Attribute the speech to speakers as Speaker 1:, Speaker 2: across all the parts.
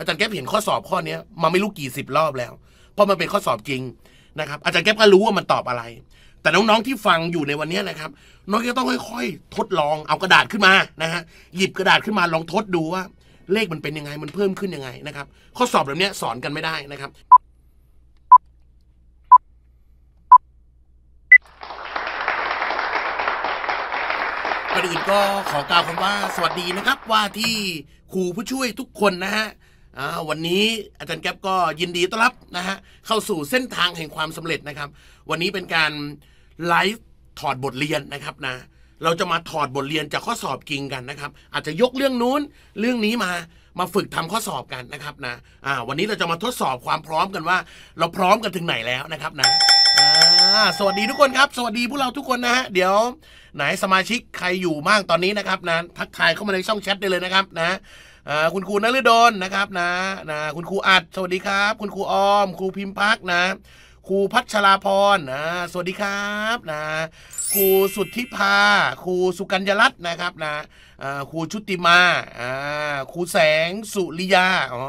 Speaker 1: อาจารย์แก๊ปเห็นข้อสอบข้อนี้มาไม่รู้กี่สิบรอบแล้ว เพราะมันเป็นข้อสอบจริงนะครับ อาจารย์แก๊ปก็รู้ว่ามันตอบอะไร แต่น้องๆที่ฟังอยู่ในวันนี้นะครับ น้องก็ต้องค่อย ๆ ทดลองเอากระดาษขึ้นมานะฮะ หยิบกระดาษขึ้นมาลองทดดูว่า เลขมันเป็นยังไง มันเพิ่มขึ้นยังไงนะครับ ข้อสอบแบบนี้สอนกันไม่ได้นะครับก่อนอื่นก็ขอกล่าวคำว่า สวัสดีนะครับ ว่าที่ครูผู้ช่วยทุกคนนะฮะวันนี้อาจารย์แก๊ปก็ยินดีต้อนรับนะฮะเข้าสู่เส้นทางแห่งความสำเร็จนะครับ วันนี้เป็นการไลฟ์ถอดบทเรียนนะครับนะเราจะมาถอดบทเรียนจากข้อสอบจริงกันนะครับ อาจจะยกเรื่องนู้นเรื่องนี้มามาฝึกทำข้อสอบกันนะครับนะ่วันนี้เราจะมาทดสอบความพร้อมกันว่า เราพร้อมกันถึงไหนแล้วนะครับนะ่สวัสดีทุกคนครับ สวัสดีพวกเราทุกคนนะฮะเดี๋ยวไหนสมาชิกใครอยู่บ้างตอนนี้นะครับนะทักทายเข้ามาในช่องแชทได้เลยนะครับนะคุณครูนฤดลนะครับนะนะคุณครูอัดสวัสดีครับ คุณครูออมครูพิมพ์พักนะครูพัชราพรนะสวัสดีครับนะครูสุทธิภาครูสุกัญญรัตน์นะครับนะครูชุติมาครูแสงสุริยาอ๋อ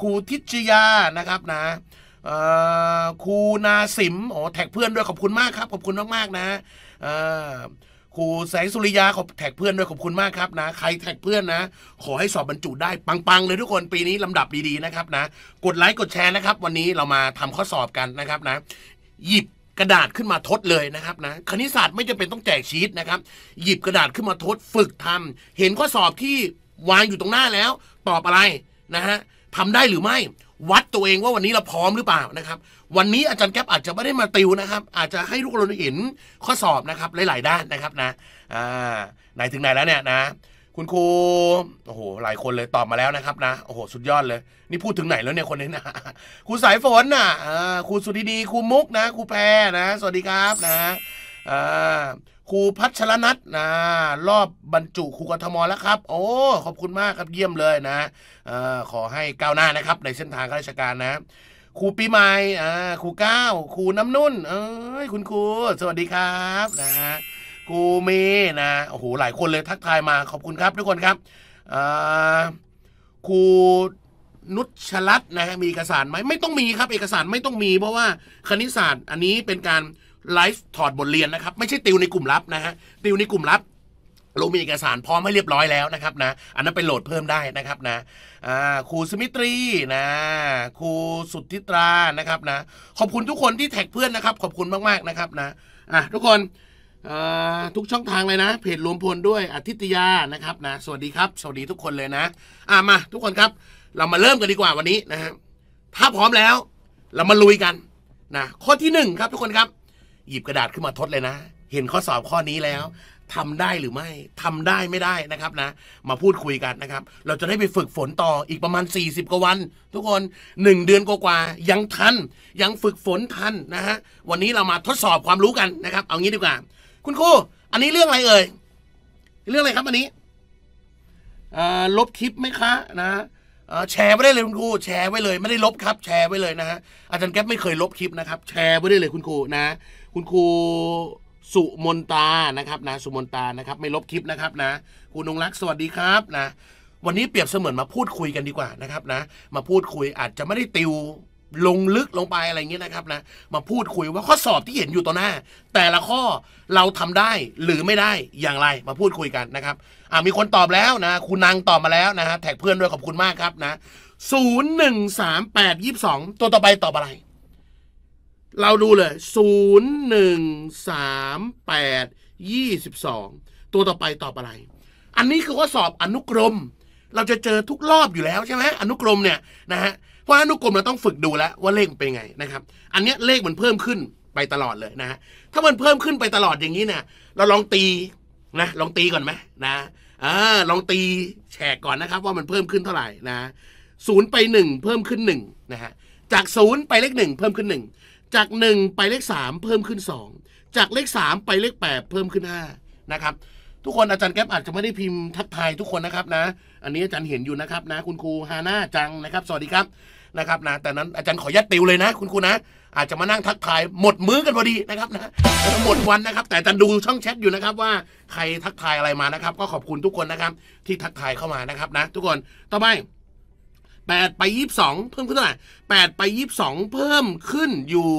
Speaker 1: ครูทิชยานะครับนะครูนาสิมอ้อแท็กเพื่อนด้วยขอบคุณมากครับขอบคุณมากๆนะครูแสงสุริยาขอบแท็กเพื่อนด้วยขอบคุณมากครับนะใครแท็กเพื่อนนะขอให้สอบบรรจุได้ปังๆเลยทุกคนปีนี้ลำดับดีๆนะครับนะกดไลค์กดแชร์นะครับ วันนี้เรามาทำข้อสอบกันนะครับนะหยิบกระดาษขึ้นมาทดเลยนะครับนะคณิตศาสตร์ไม่จำเป็นต้องแจกชีตนะครับ หยิบกระดาษขึ้นมาทดฝึกทำ เห็นข้อสอบที่วางอยู่ตรงหน้าแล้วตอบอะไรนะฮะทำได้หรือไม่วัดตัวเองว่าวันนี้เราพร้อมหรือเปล่านะครับ วันนี้อาจารย์แก๊ปอาจจะไม่ได้มาติวนะครับ อาจจะให้ลูกเราเห็น ข้อสอบนะครับ หลายๆด้านนะครับนะนาไหนถึงไหนแล้วเนี่ยนะ คุณครูโอ้โหหลายคนเลยตอบมาแล้วนะครับนะโอ้โหสุดยอดเลย นี่พูดถึงไหนแล้วเนี่ยคนนี้นะครูสายฝนน่ะครูสุดีดีครูมุกนะครูแพรนะ สวัสดีครับนะอ่าครูพัชรนัทนะรอบบรรจุครูกทมแล้วครับ โอ้ขอบคุณมากครับเยี่ยมเลยนะอขอให้ก้าวหน้านะครับ ในเส้นทางข้าราชการนะครูปีใหม่ครูก้าวครูน้ำนุ่นเอ้ยคุณครูสวัสดีครับนะครูเมนะโอ้โหหลายคนเลยทักทายมาขอบคุณครับทุกคนครับครูนุชลัตนะฮะมีเอกสารไหมไม่ต้องมีครับ เอกสารไม่ต้องมี เพราะว่าคณิตศาสตร์อันนี้เป็นการไลฟ์ถอดบทเรียนนะครับไม่ใช่ติวในกลุ่มลับนะฮะติวในกลุ่มลับเรามีเอกสารพร้อมให้เรียบร้อยแล้วนะครับนะอันนั้นไปโหลดเพิ่มได้นะครับนะครูสมิตรีนะ ครูสุทธิตรานะครับนะขอบคุณทุกคนที่แท็กเพื่อนนะครับ ขอบคุณมากๆนะครับนะอ่ะทุกคนทุกช่องทางเลยนะเพจรวมพลด้วยอาทิตยานะครับนะสวัสดีครับ สวัสดีทุกคนเลยนะอ่ะมาทุกคนครับเรามาเริ่มกันดีกว่าวันนี้นะฮะถ้าพร้อมแล้ว เรามาลุยกันนะ ข้อที่หนึ่งครับทุกคนครับหยิบกระดาษขึ้นมาทดเลยนะ เห็นข้อสอบข้อนี้แล้ว ทำได้หรือไม่ ทำได้ไม่ได้นะครับนะ มาพูดคุยกันนะครับ เราจะได้ไปฝึกฝนต่ออีกประมาณ40กว่าวัน ทุกคน 1 เดือนกว่าๆยังทัน ยังฝึกฝนทันนะฮะวันนี้เรามาทดสอบความรู้กันนะครับ เอางี้ดีกว่า คุณครูอันนี้เรื่องอะไรเอ่ยเรื่องอะไรครับ อันนี้ลบคลิปไหมคะ นะแชร์ไว้ได้เลยคุณครูแชร์ไว้เลย ไม่ได้ลบครับ แชร์ไว้เลยนะฮะอาจารย์แก๊ปไม่เคยลบคลิปนะครับ แชร์ไว้ได้เลยคุณครูนะคุณครูสุมนตา นะครับ นะ สุมนตา นะครับ ไม่ลบคลิปนะครับ นะคุณนงรักสวัสดีครับ นะ วันนี้เปรียบเสมือนมาพูดคุยกันดีกว่านะครับ นะ มาพูดคุยอาจจะไม่ได้ติวลงลึกลงไปอะไรเงี้ยนะครับ นะ มาพูดคุยว่าข้อสอบที่เห็นอยู่ต่อหน้า แต่ละข้อเราทำได้หรือไม่ได้อย่างไรมาพูดคุยกันนะครับ อ่ามีคนตอบแล้วนะ คุณนางตอบมาแล้วนะฮะ แท็กเพื่อนด้วย ขอบคุณมากครับนะศูนย์หนึ่งสามแปดยี่สองตัวต่อไปตอบอะไรเราดูเลย0 1 3 8 22 ตัวต่อไปตอบอะไร อันนี้คือข้อสอบอนุกรม เราจะเจอทุกรอบอยู่แล้วใช่ไหมอนุกรมเนี่ยนะฮะเพราะอนุกรมเราต้องฝึกดูแล้วว่าเลขเป็นไงนะครับ อันนี้เลขมันเพิ่มขึ้นไปตลอดเลยนะฮะถ้ามันเพิ่มขึ้นไปตลอดอย่างนี้เนี่ยเราลองตีนะลองตีก่อนไหมนะอ่าลองตีแฉกก่อนนะครับ ว่ามันเพิ่มขึ้นเท่าไหร่นะศูนย์ไปหนึ่งเพิ่มขึ้นหนึ่งนะฮะจากศูนย์ไปเลขหนึ่งเพิ่มขึ้นหนึ่งจาก1ไปเลข 3 เพิ่มขึ้น 2 จากเลข3 ไปเลข 8 เพิ่มขึ้น5นะครับทุกคนอาจารย์แก๊ปอาจจะไม่ได้พิมพ์ทักทายทุกคนนะครับนะอันนี้อาจารย์เห็นอยู่นะครับนะคุณครูฮาน่าจังนะครับ สวัสดีครับนะครับนะแต่นั้นอาจารย์ขอยัดติวเลยนะ คุณครูนะ อาจจะมานั่งทักทายหมดมื้อกันพอดีนะครับนะหมดวันนะครับ แต่อาจารย์ดูช่องแชทอยู่นะครับ ว่าใครทักทายอะไรมานะครับก็ขอบคุณทุกคนนะครับ ที่ทักทายเข้ามานะครับนะทุกคนต่อไปแปดไปยี่สิบสองเพิ่มขึ้นเท่าไหร่แปดไปยี่สิบสองเพิ่มขึ้นอยู่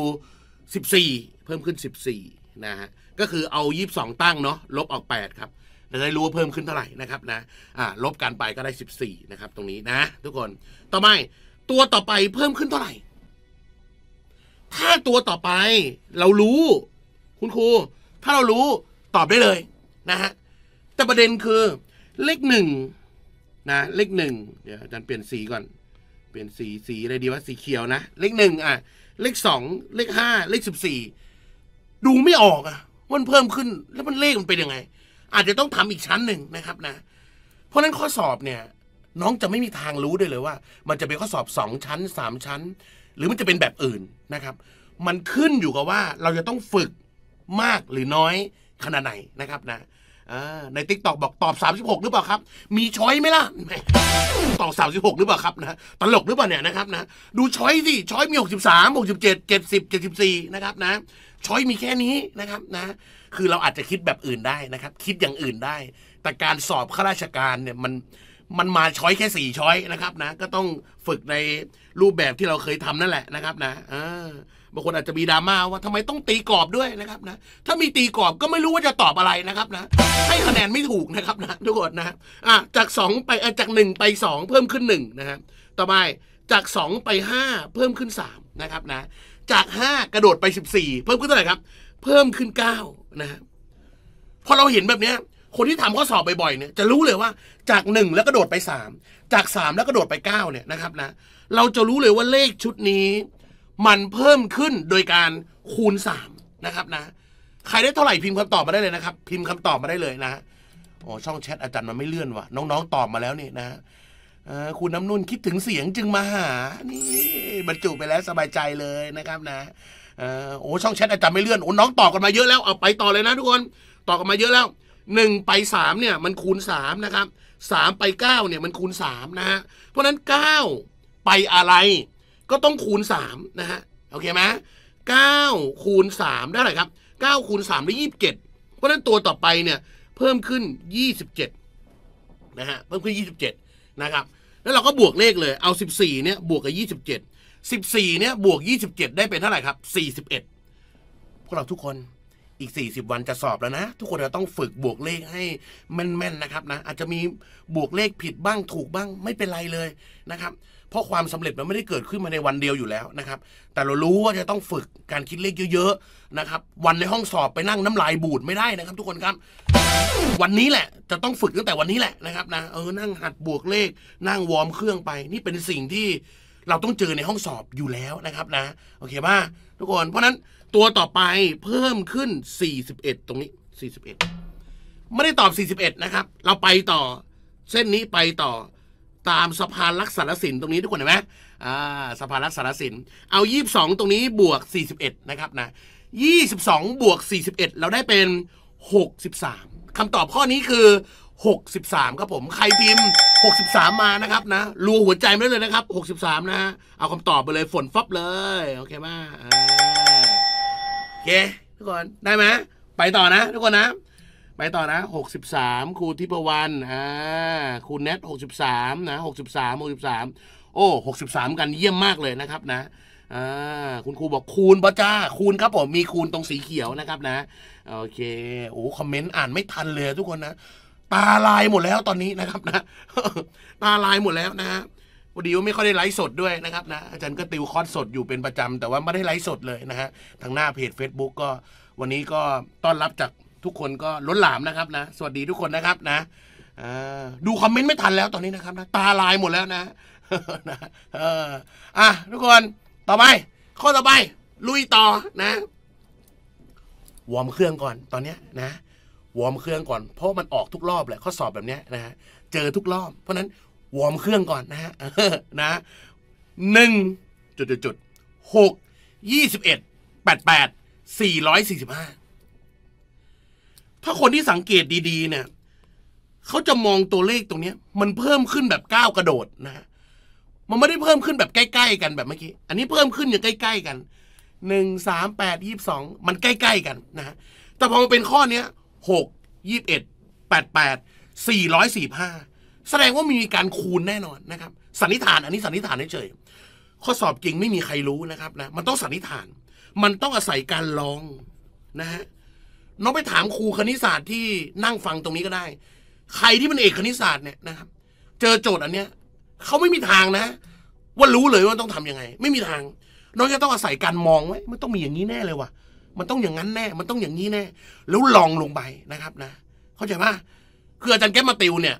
Speaker 1: สิบสี่เพิ่มขึ้นสิบสี่นะฮะก็คือเอายี่สิบสองตั้งเนาะลบออกแปดครับจะได้รู้ว่าเพิ่มขึ้นเท่าไหร่นะครับนะอ่าลบกันไปก็ได้สิบสี่นะครับ ตรงนี้นะ ทุกคนต่อไปตัวต่อไปเพิ่มขึ้นเท่าไหร่ถ้าตัวต่อไป เรารู้ คุณครูถ้าเรารู้ตอบได้เลยนะฮะแต่ประเด็นคือเลขหนึ่งนะเลขหนึ่งเดี๋ยวอาจารย์เปลี่ยนสีก่อน เปลี่ยนสีสีอะไรดีวะสีเขียวนะเลขหนึ่งอ่ะ เลขสองเลขห้าเลขสิบสี่ดูไม่ออกอ่ะมันเพิ่มขึ้น แล้วมันเลขมันเป็นยังไง อาจจะต้องทำอีกชั้นหนึ่งนะครับนะ เพราะนั้นข้อสอบเนี่ย น้องจะไม่มีทางรู้ได้เลยว่า มันจะเป็นข้อสอบสองชั้นสามชั้น หรือมันจะเป็นแบบอื่นนะครับ มันขึ้นอยู่กับว่าเราจะต้องฝึกมากหรือน้อยขนาดไหนนะครับนะในติ๊กต็อกบอกตอบ 36 หรือเปล่าครับ มีช้อยไหมล่ะตอบ36 หรือเปล่าครับนะตลกหรือเปล่าเนี่ยนะครับนะดูช้อยสิช้อยมี63 67 70 74นะครับนะช้อยมีแค่นี้นะครับนะคือเราอาจจะคิดแบบอื่นได้นะครับ คิดอย่างอื่นได้ แต่การสอบข้าราชการเนี่ยมันมันมาช้อยแค่สี่ช้อยนะครับนะก็ต้องฝึกในรูปแบบที่เราเคยทำนั่นแหละนะครับนะอ่าบางคนอาจจะมีดราม่าว่าทำไมต้องตีกรอบด้วยนะครับนะถ้ามีตีกรอบก็ไม่รู้ว่าจะตอบอะไรนะครับนะให้คะแนนไม่ถูกนะครับนะทุกคนนะอ่ะจาก2ไปจาก1ไป 2 เพิ่มขึ้น1นะครับต่อไปจาก 2 ไป 5 เพิ่มขึ้น3นะครับนะจาก5กระโดดไป14เพิ่มขึ้นเท่าไหร่ครับ เพิ่มขึ้น9นะครับพอเราเห็นแบบเนี้ยคนที่ทำข้อสอบบ่อยๆเนี่ยจะรู้เลยว่าจาก 1 แล้วกระโดดไป3จาก3แล้วกระโดดไป9เนี่ยนะครับนะเราจะรู้เลยว่าเลขชุดนี้มันเพิ่มขึ้นโดยการคูณ3นะครับนะ ใครได้เท่าไหร่พิมพ์คำตอบมาได้เลยนะครับ พิมพ์คำตอบมาได้เลยนะอ๋อช่องแชทอาจารย์มันไม่เลื่อนวะน้องๆตอบมาแล้วนี่นะคุณน้ำนุ่นคิดถึงเสียงจึงมาหานี่บรรจุไปแล้วสบายใจเลยนะครับนะโอ้ช่องแชทอาจารย์ไม่เลื่อนโอ้น้องตอบกันมาเยอะแล้วเอาไปต่อเลยนะ ทุกคนตอบกันมาเยอะแล้วหนึ่งไปสามเนี่ยมันคูณสามนะครับสามไปเก้าเนี่ยมันคูณสามนะฮะเพราะนั้นเก้าไปอะไรก็ต้องคูณ3นะฮะโอเคไหมเก้าคูณ 3 ได้เหยครับเก้าคูณสามได้ยี่สิบเจ็ดเพราะนั้นตัวต่อไปเนี่ยเพิ่มขึ้นยี่สิบเจ็ดนะฮะเพิ่มขึ้นยี่สิบเจ็ดนะครับแล้วเราก็บวกเลขเลยเอาสิบสี่เนี่ยบวกกับยี่สิบเจ็ดสิบสี่เนี่ยบวกยี่สิบเจ็ดได้เป็นเท่าไหร่ครับสี่สิบเอ็ดพวกเราทุกคนอีก 40 วันจะสอบแล้วนะ ทุกคนจะต้องฝึกบวกเลขให้แม่นๆนะครับนะอาจจะมีบวกเลขผิดบ้างถูกบ้างไม่เป็นไรเลยนะครับเพราะความสำเร็จมันไม่ได้เกิดขึ้นมาในวันเดียวอยู่แล้วนะครับ แต่เรารู้ว่าจะต้องฝึกการคิดเลขเยอะๆนะครับวันในห้องสอบไปนั่งน้ำลายบูดไม่ได้นะครับ ทุกคนครับวันนี้แหละจะต้องฝึกตั้งแต่วันนี้แหละนะครับนะเออนั่งหัดบวกเลข นั่งวอร์มเครื่องไป นี่เป็นสิ่งที่เราต้องเจอในห้องสอบอยู่แล้วนะครับนะโอเคป่ะทุกคน เพราะนั้นตัวต่อไปเพิ่มขึ้น 41 ตรงนี้ 41ไม่ได้ตอบ41นะครับเราไปต่อเส้นนี้ไปต่อตามสะพานรักษารสินตรงนี้ทุกคนเห็นไหมสะพานรักษารสิน เอา 22 ตรงนี้บวก 41 นะครับนะ 22 บวก 41 เราได้เป็น 63 คำตอบข้อนี้คือ 63 ครับผม ใครพิมพ์63 มานะครับนะ รัวหัวใจไม่ได้เลยนะครับ 63นะฮะ เอาคำตอบไปเลยฝนฟับเลยโอเคมากโอเค ทุกคน ได้ไหมไปต่อนะทุกคนนะไปต่อนะ63ครูทิพวรรณ อ่าครูเน็ต63นะ63 63 โอ้63 กันเยี่ยมมากเลยนะครับนะ อ่า คุณครูบอกคูณปะจ้า คูณครับผม มีคูณตรงสีเขียวนะครับนะ โอเค โอ้คอมเมนต์อ่านไม่ทันเลยทุกคนนะ ตาลายหมดแล้วตอนนี้นะครับนะ ตาลายหมดแล้วนะวัพอดีว่าไม่ค่อยได้ไลฟ์สดด้วยนะครับนะ อาจารย์ก็ติวคอร์สสดอยู่เป็นประจำ แต่ว่าไม่ได้ไลฟ์สดเลยนะฮะ ทางหน้าเพจ Facebook ก็วันนี้ก็ต้อนรับจากทุกคนก็ล้นหลามนะครับนะ สวัสดีทุกคนนะครับนะดูคอมเมนต์ไม่ทันแล้วตอนนี้นะครับนะตาลายหมดแล้วนะนะเอออ่ะทุกคน ต่อไป ข้อต่อไป ลุยต่อนะวอร์มเครื่องก่อน ตอนเนี้ยนะวอร์มเครื่องก่อนเพราะมันออกทุกรอบแหละข้อสอบแบบเนี้ยนะฮะเจอทุกรอบ เพราะนั้นวอร์มเครื่องก่อนนะฮะนะหนึ่งจุดจุดจุดหกยี่สิบเอ็ดแปดแปดสี่ร้อยสี่สิบห้าถ้าคนที่สังเกตดี ๆ เนี่ย เขาจะมองตัวเลขตรงเนี้ย มันเพิ่มขึ้นแบบก้าวกระโดดนะฮะ มันไม่ได้เพิ่มขึ้นแบบใกล้ ๆ กันแบบเมื่อกี้ อันนี้เพิ่มขึ้นอย่างใกล้ ๆ กัน หนึ่งสามแปดยี่สอง มันใกล้ ๆ กันนะฮะ แต่พอมาเป็นข้อเนี้ยหกยี่สิบเอ็ดแปดแปดสี่ร้อยสี่ห้า แสดงว่ามีการคูณแน่นอนนะครับ สันนิษฐาน อันนี้สันนิษฐานเฉย ข้อสอบจริงไม่มีใครรู้นะครับนะ มันต้องสันนิษฐาน มันต้องอาศัยการลองนะฮะน้องไปถามครูคณิตศาสตร์ที่นั่งฟังตรงนี้ก็ได้ ใครที่เป็นเอกคณิตศาสตร์เนี่ยนะครับ เจอโจทย์อันเนี้ยเขาไม่มีทางนะ ว่ารู้เลยว่าต้องทํำยังไง ไม่มีทาง น้องจะต้องอาศัยการมองไว้มันต้องมีอย่างนี้แน่เลยว่ะมันต้องอย่างนั้นแน่ มันต้องอย่างนี้แน่ แล้วลองลงไปนะครับนะ เข้าใจป่ะคืออาจารย์แก๊ปมาติวเนี่ย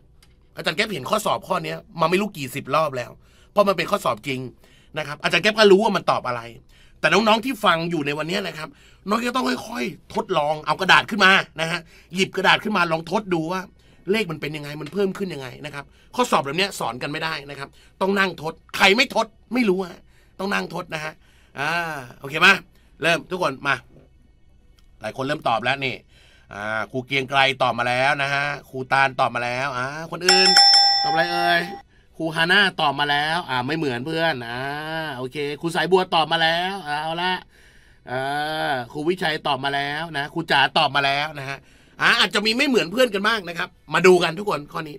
Speaker 1: อาจารย์แก๊ปเห็นข้อสอบข้อเนี้ยมาไม่รู้กี่สิบรอบแล้วเพราะมันเป็นข้อสอบจริงนะครับ อาจารย์แก๊ปก็รู้ว่ามันตอบอะไรแต่น้องๆที่ฟังอยู่ในวันนี้นะครับ น้องจะต้องค่อยๆ ทดลองเอากระดาษขึ้นมานะฮะหยิบกระดาษขึ้นมาลองทดดูว่า เลขมันเป็นยังไงมันเพิ่มขึ้นยังไงนะครับ ข้อสอบแบบนี้สอนกันไม่ได้นะครับ ต้องนั่งทดใครไม่ทดไม่รู้ฮะต้องนั่งทดนะฮะอ่าโอเคมาเริ่มทุกคนมา หลายคนเริ่มตอบแล้วนี่อ่าครูเกียงไกลตอบมาแล้วนะฮะครูตาลตอบมาแล้วอ่าคนอื่น ตอบอะไรเอ่ยครูฮาน่าตอบมาแล้ว อ่า ไม่เหมือนเพื่อน อ่า โอเค ครูสายบัวตอบมาแล้วเอาละอ่าครูวิชัยตอบมาแล้วนะ ครูจ๋าตอบมาแล้วนะฮะ อ่า อาจจะมีไม่เหมือนเพื่อนกันบ้างนะครับ มาดูกันทุกคน ข้อนี้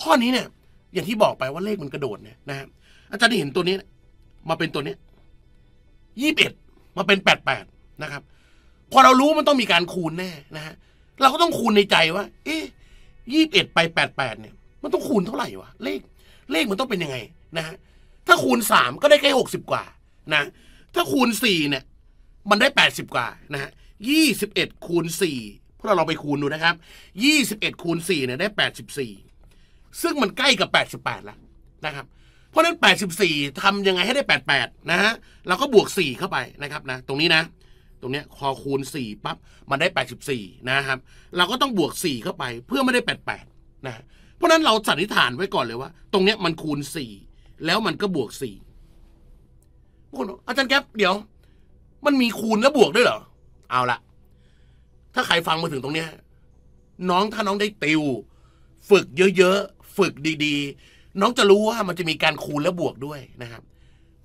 Speaker 1: ข้อนี้เนี่ย อย่างที่บอกไปว่าเลขมันกระโดดเนี่ยนะฮะ อาจารย์ได้เห็นตัวนี้ มาเป็นตัวนี้ยี่สิบเอ็ด มาเป็นแปดแปดนะครับ พอเรารู้มันต้องมีการคูณแน่ นะฮะ เราก็ต้องคูณในใจว่า เอ๊ยยี่สิบเอ็ดไปแปดแปดเนี่ย มันต้องคูณเท่าไหร่วะ เลขเลขมันต้องเป็นยังไงนะฮะถ้าคูณ 3 ก็ได้แค่60 กว่านะ ถ้าคูณ4เนี่ยมันได้ 80 กว่านะฮะ21คูณ4พวกเราลองไปคูณดูนะครับ 21คูณ4เนี่ยได้ 84 ซึ่งมันใกล้กับ 88 แล้วนะครับ เพราะนั้น84 ทำยังไงให้ได้88นะฮะ เราก็บวก 4 เข้าไปนะครับนะ ตรงนี้นะ ตรงเนี้ยคอคูณ 4 ปั๊บ มันได้ 84 นะครับ เราก็ต้องบวก 4 เข้าไป เพื่อไม่ได้88นะเพราะนั้นเราสันนิษฐานไว้ก่อนเลยว่า ตรงเนี้ยมันคูณสี่ แล้วมันก็บวกสี่บางคนอาจารย์แก๊ปเดี๋ยว มันมีคูณและบวกด้วยเหรอ เอาละถ้าใครฟังมาถึงตรงเนี้ยน้องถ้าน้องได้ติวฝึกเยอะๆฝึกดีๆ น้องจะรู้ว่ามันจะมีการคูณและบวกด้วยนะครับ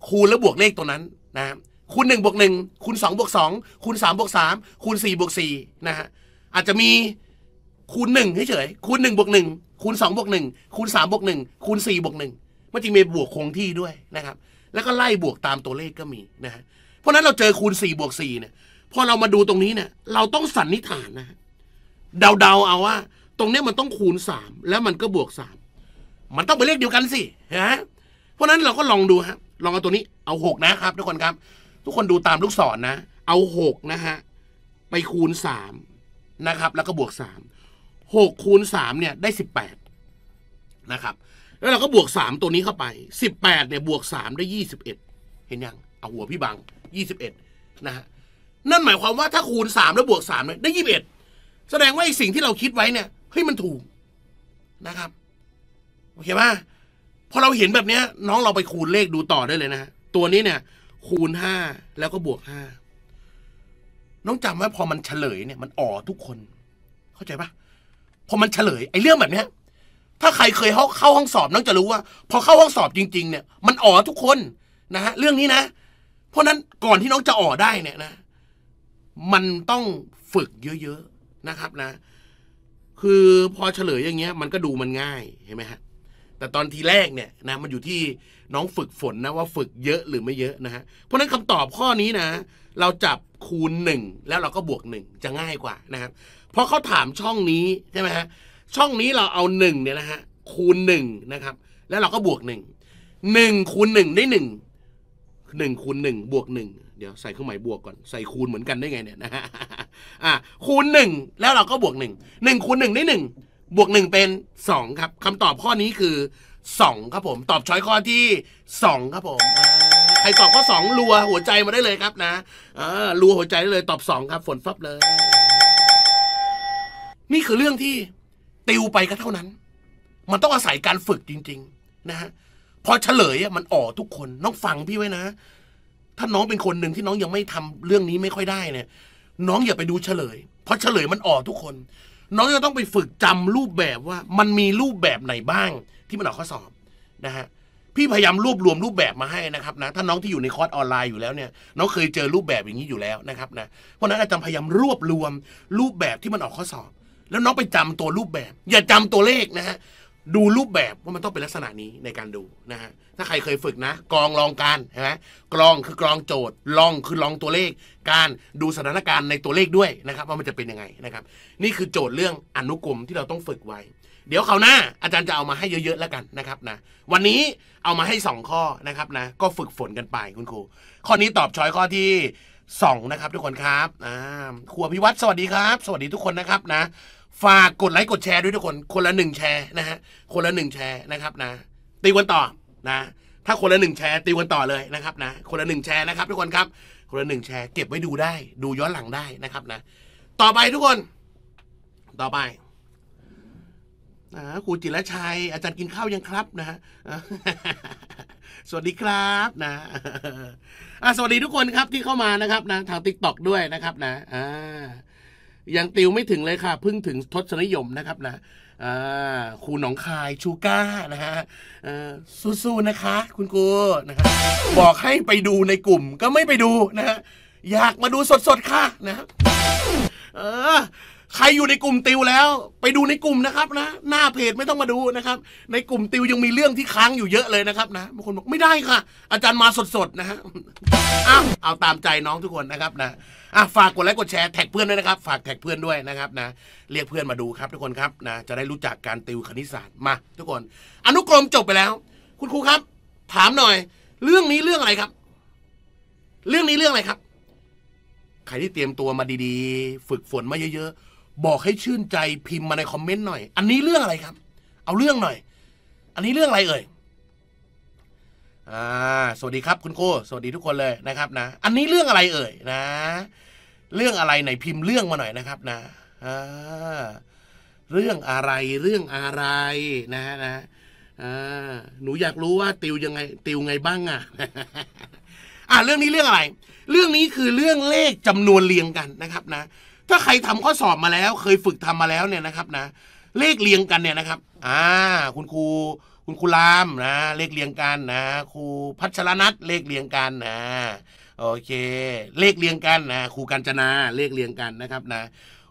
Speaker 1: คูณและบวกเลขตัวนั้นนะครับคูณหนึ่งบวกหนึ่งคูณสองบวกสองคูณสามบวกสามคูณสี่บวกสี่นะฮะอาจจะมีคูณหนึ่งเฉยๆคูณหนึ่งบวกหนึ่งคูณ2บวก1คูณ3บวก1คูณ4บวก1มันจริงมีบวกคงที่ด้วยนะครับ แล้วก็ไล่บวกตามตัวเลขก็มีนะฮะเพราะนั้นเราเจอคูณ4บวก4เนี่ยพอเรามาดูตรงนี้เนี่ยเราต้องสันนิษฐานนะเดาๆเอาว่า ตรงนี้มันต้องคูณ 3 แล้วมันก็บวก3มันต้องเป็นเลขเดียวกันสิฮะเพราะนั้นเราก็ลองดูฮะลองเอาตัวนี้เอา6นะครับทุกคนครับ ทุกคนดูตามลูกศรนนะเอา6นะฮะไปคูณ3นะครับ แล้วก็บวก3หกคูณสามเนี่ยได้สิบแปดนะครับ แล้วเราก็บวกสามตัวนี้เข้าไปสิบแปดเนี่ยบวกสามได้ยี่สิบเอ็ดเห็นยัง เอาหัวพี่บังยี่สิบเอ็ดนะฮะนั่นหมายความว่าถ้าคูณสามแล้วบวกสาดเนี่ยได้็ดแสดงว่าไอสิ่งที่เราคิดไว้เนี่ยเฮ้ยมันถูกนะครับโอเคไหมพอเราเห็นแบบเนี้ย น้องเราไปคูณเลขดูต่อได้เลยนะฮะตัวนี้เนี่ย คูณห้าแล้วก็บวกห้าน้องจำไว้พอมันเฉลยเนี่ยมันอ๋อทุกคน เข้าใจปะพอมันเฉลยไอ้เรื่องแบบเนี้ย ถ้าใครเคยเข้าเข้าห้องสอบน้องจะรู้ว่า พอเข้าห้องสอบจริงๆ เนี่ย มันอ๋อทุกคนนะฮะเรื่องนี้นะ เพราะนั้นก่อนที่น้องจะอ๋อได้เนี่ยนะ มันต้องฝึกเยอะๆนะครับนะ คือพอเฉลยอย่างเงี้ย มันก็ดูมันง่ายเห็นไหมฮะแต่ตอนทีแรกเนี่ยนะมันอยู่ที่น้องฝึกฝนนะ ว่าฝึกเยอะหรือไม่เยอะนะฮะเพราะนั้นคำตอบข้อนี้นะ เราจับคูณหนึ่งแล้วเราก็บวกหนึ่งจะง่ายกว่านะครับเพราะเขาถามช่องนี้ใช่ไหมฮะช่องนี้เราเอาหนึ่งเนี่ยนะฮะคูณหนึ่งนะครับ แล้วเราก็บวกหนึ่งหนึ่งคูณหนึ่งได้หนึ่งหนึ่งคูณหนึ่งบวกหนึ่งเดี๋ยวใส่เครื่องหมายบวกก่อนใส่คูณเหมือนกันได้ไงเนี่ยนะฮะอ่าคูณหนึ่งแล้วเราก็บวกหนึ่งหนึ่งคูณหนึ่งได้หนึ่งบวกหนึ่งเป็นสองครับคำตอบข้อนี้คือสองครับผมตอบช้อยข้อที่สองครับผมใครตอบข้อสองรัวหัวใจมาได้เลยครับนะอ่ารัวหัวใจได้เลยตอบสองครับฝนฟับเลยนี่คือเรื่องที่ติวไปก็เท่านั้น มันต้องอาศัยการฝึกจริงๆนะฮะ พอเฉลยอ่ะมันอ่อทุกคน น้องฟังพี่ไว้นะ ถ้าน้องเป็นคนหนึ่งที่น้องยังไม่ทำเรื่องนี้ไม่ค่อยได้เนี่ย น้องอย่าไปดูเฉลยเพราะเฉลยมันอ่อทุกคน น้องจะต้องไปฝึกจำรูปแบบว่ามันมีรูปแบบไหนบ้างที่มันออกข้อสอบนะฮะ พี่พยายามรวบรวมรูปแบบมาให้นะครับนะ ถ้าน้องที่อยู่ในคอร์สออนไลน์อยู่แล้วเนี่ย น้องเคยเจอรูปแบบอย่างนี้อยู่แล้วนะครับนะ เพราะนั้นอาจารย์พยายามรวบรวมรูปแบบที่มันออกข้อสอบแล้วน้อง ไปจำตัวรูปแบบ อย่าจำตัวเลขนะฮะดูรูปแบบว่ามันต้องเป็นลักษณะนี้ในการดูนะฮะถ้าใครเคยฝึกนะกรองลองการใช่ไหมกรองคือกรองโจทย์ ลองคือลองตัวเลข การดูสถานการณ์ในตัวเลขด้วยนะครับ ว่ามันจะเป็นยังไงนะครับ นี่คือโจทย์เรื่องอนุกรมที่เราต้องฝึกไว้ เดี๋ยวคราวหน้า อาจารย์จะเอามาให้เยอะๆแล้วกันนะครับนะ วันนี้เอามาให้ 2 ข้อนะครับนะก็ฝึกฝนกันไปคุณครู ข้อนี้ตอบช้อยข้อที่ 2 นะครับ ทุกคนครับอ่าครูพิวัตรสวัสดีครับ สวัสดีทุกคนนะครับนะฝากกดไลค์กดแชร์ด้วยทุกคน คนละหนึ่งแชร์นะฮะ คนละหนึ่งแชร์นะครับนะตีวันต่อนะ ถ้าคนละหนึ่งแชร์ตีวันต่อเลยนะครับ นะ คนละหนึ่งแชร์นะครับทุกคนครับ คนละหนึ่งแชร์เก็บไว้ดูได้ ดูย้อนหลังได้นะครับนะต่อไปทุกคน ต่อไปนะครูจิรชัยอาจารย์กินข้าวยังครับ นะสวัสดีครับนะสวัสดีทุกคนครับที่เข้ามานะครับ นะทางติ๊กต็อกด้วยนะครับ นะอ่ายังติวไม่ถึงเลยค่ะเพิ่งถึงทศนิยมนะครับนะครูหนองคายชูก้านะฮะสู้ๆนะคะ คุณครูนะครับบอกให้ไปดูในกลุ่มก็ไม่ไปดูนะฮะ อยากมาดูสด ๆ ค่ะนะเออใครอยู่ในกลุ่มติวแล้ว ไปดูในกลุ่มนะครับนะ หน้าเพจไม่ต้องมาดูนะครับ ในกลุ่มติวยังมีเรื่องที่ค้างอยู่เยอะเลยนะครับนะบางคนบอกไม่ได้ค่ะอาจารย์มาสดๆนะฮะอ้าวเอาตามใจน้องทุกคนนะครับนะอ่ะฝากกดไลค์กดแชร์แท็กเพื่อนด้วยนะครับ ฝากแท็กเพื่อนด้วยนะครับ นะเรียกเพื่อนมาดูครับ ทุกคนครับ นะจะได้รู้จักการติวคณิตศาสตร์มา ทุกคน อนุกรมจบไปแล้ว คุณครูครับ ถามหน่อย เรื่องนี้เรื่องอะไรครับ เรื่องนี้เรื่องอะไรครับ ใครที่เตรียมตัวมาดีๆ ฝึกฝนมาเยอะๆบอกให้ชื่นใจพิมพ์มาในคอมเมนต์หน่อย อันนี้เรื่องอะไรครับ เอาเรื่องหน่อย อันนี้เรื่องอะไรเอ่ย อ่า สวัสดีครับ คุณโก้สวัสดีทุกคนเลยนะครับ นะ อันนี้เรื่องอะไรเอ่ยนะ เรื่องอะไรไหนพิมพ์เรื่องมาหน่อยนะครับ นะอ่าเรื่องอะไร เรื่องอะไรนะฮะนะอ่าหนูอยากรู้ว่า ติวยังไง ติวไงบ้างอ่ะอ่าเรื่องนี้เรื่องอะไร เรื่องนี้คือเรื่องเลขจำนวนเรียงกันนะครับนะถ้าใครทำข้อสอบมาแล้วเคยฝึกทำมาแล้วเนี่ยนะครับนะ เลขเรียงกันเนี่ยนะครับ อ่า คุณครูคุณครูรามนะ เลขเรียงกันนะครูพัชรนัทเลขเรียงกันนะโอเค เลขเรียงกันนะครูกัญจนาเลขเรียงกันนะครับนะ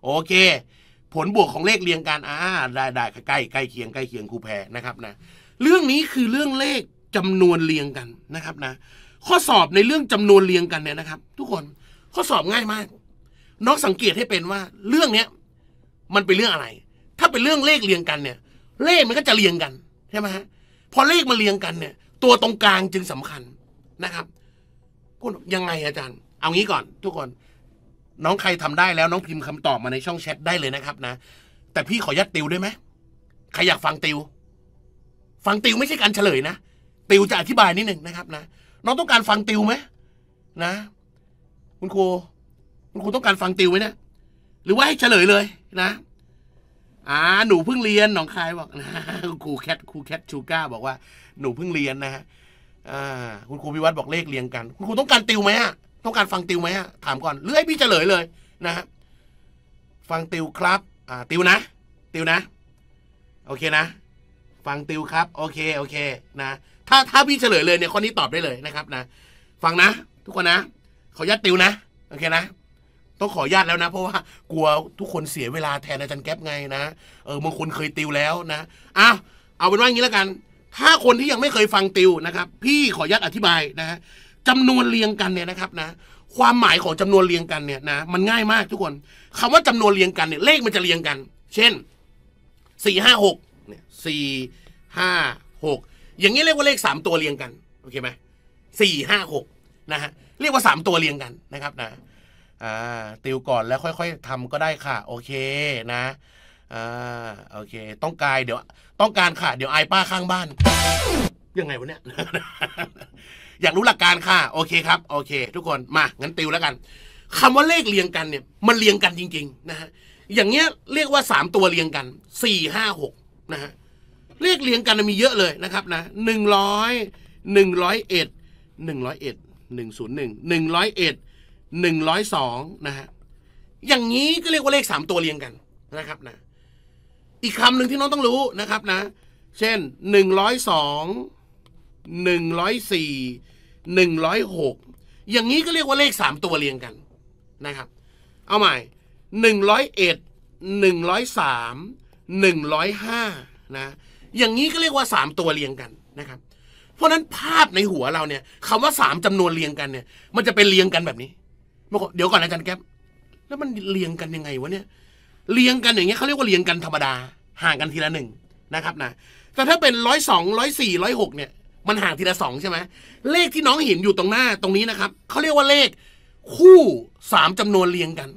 Speaker 1: โอเค ผลบวกของเลขเรียงกันอ่าได้ได้ใกล้ใกล้เคียงใกล้เคียงครูแพรนะครับนะ เรื่องนี้คือเรื่องเลขจำนวนเรียงกันนะครับนะ ข้อสอบในเรื่องจำนวนเรียงกันเนี่ยนะครับ ทุกคนข้อสอบง่ายมากน้องสังเกตให้เป็นว่าเรื่องเนี้ย มันเป็นเรื่องอะไร ถ้าเป็นเรื่องเลขเรียงกันเนี่ย เลขมันก็จะเรียงกันใช่ไหมฮะพอเลขมาเรียงกันเนี่ย ตัวตรงกลางจึงสำคัญนะครับ คุณยังไงอาจารย์ เอางี้ก่อนทุกคน น้องใครทำได้แล้ว น้องพิมพ์คำตอบมาในช่องแชทได้เลยนะครับนะ แต่พี่ขอยัดติวได้ไหมใครอยากฟังติว ฟังติวไม่ใช่การเฉลยนะติวจะอธิบายนิดหนึ่งนะครับนะน้องต้องการฟังติวไหมนะคุณครูคุณต้องการฟังติวไหมเนี่ยหรือว่าให้เฉลยเลยนะ อ่า หนูเพิ่งเรียนหนองคายบอกนะครูแคทครูแคทชูก้า บอกว่า หนูเพิ่งเรียนนะฮะอ่าคุณครูพิวัตรบอกเลขเรียงกัน คุณครูต้องการติวไหมอ่ะต้องการฟังติวไหมอ่ะถามก่อนหรือให้พี่เฉลยเลยนะฮะ ฟังติวครับ อ่า ติวนะ ติวนะ โอเคนะ ฟังติวครับ โอเค โอเค นะ ถ้าถ้าพี่เฉลยเลยเนี่ยคนนี้ตอบได้เลยนะครับ นะ ฟังนะ ทุกคนนะเขายัดติวนะ โอเคนะ้องขออนุญาตแล้วนะเพราะว่ากลัวทุกคนเสียเวลาแทนอาจารย์แก๊ปไงนะ เออบางคนเคยติวแล้วนะอ่ะเอาเป็นว่าอย่างนี้แล้วกัน ถ้าคนที่ยังไม่เคยฟังติวนะครับ พี่ขออนุญาตอธิบายนะจํจำนวนเรียงกันเนี่ยนะครับนะความหมายของจำนวนเรียงกันเนี่ยนะ มันง่ายมาก ทุกคนคำว่าจำนวนเรียงกันเนี่ยเลขมันจะเรียงกัน เช่นสี่ห้าหกเนี่ยสี่ห้าหกอย่างนี้เรียกว่าเลขสามตัวเรียงกันโอเคไหมสี่ห้าหกนะฮะเรียกว่าสามตัวเรียงกันนะครับนะอ่าติวก่อนแล้วค่อยๆทำก็ได้ค่ะโอเคนะอ่าโอเคต้องการเดี๋ยวต้องการค่ะ เดี๋ยวไอป้าข้างบ้านยังไงวะเนี่ยอยากรู้หลักการค่ะโอเคครับโอเค ทุกคนมางั้นติวแล้วกัน คำว่าเลขเรียงกันเนี่ยมันเรียงกันจริงๆนะฮะอย่างเงี้ยเรียกว่าสามตัวเรียงกันสี่ห้าหกนะฮะเลขเรียงกันมีเยอะเลยนะครับนะหนึ่งร้อยหนึ่งร้อยเอ็ดหนึ่งร้อยเอ็ดหนึ่งศูนย์หนึ่งหนึ่งร้อยเอ็ดหนึ่งร้อยสองนะฮะ อย่างนี้ก็เรียกว่าเลขสามตัวเรียงกันนะครับนะ อีกคำหนึ่งที่น้องต้องรู้นะครับนะ เช่นหนึ่งร้อยสองหนึ่งร้อยสี่หนึ่งร้อยหกอย่างนี้ก็เรียกว่าเลขสามตัวเรียงกันนะครับ เอาใหม่หนึ่งร้อยเอ็ดหนึ่งร้อยสามหนึ่งร้อยห้านะอย่างนี้ก็เรียกว่าสามตัวเรียงกันนะครับ เพราะนั้นภาพในหัวเราเนี่ยคำว่าสามจำนวนเรียงกันเนี่ยมันจะเป็นเรียงกันแบบนี้เดี๋ยวก่อนอาจารย์แก๊ปแล้วมัน เรียงกันยังไงวะเนี่ย เรียงกันอย่างเงี้ยเขาเรียกว่าเรียงกันธรรมดาห่างกันทีละหนึ่งนะครับนะแต่ถ้าเป็นร้อยสองร้อยสี่ร้อยหกเนี่ย มันห่างทีละสองใช่ไหมเลขที่น้องเห็นอยู่ตรงหน้าตรงนี้นะครับเขาเรียกว่าเลขคู่สามจำนวนเรียงกัน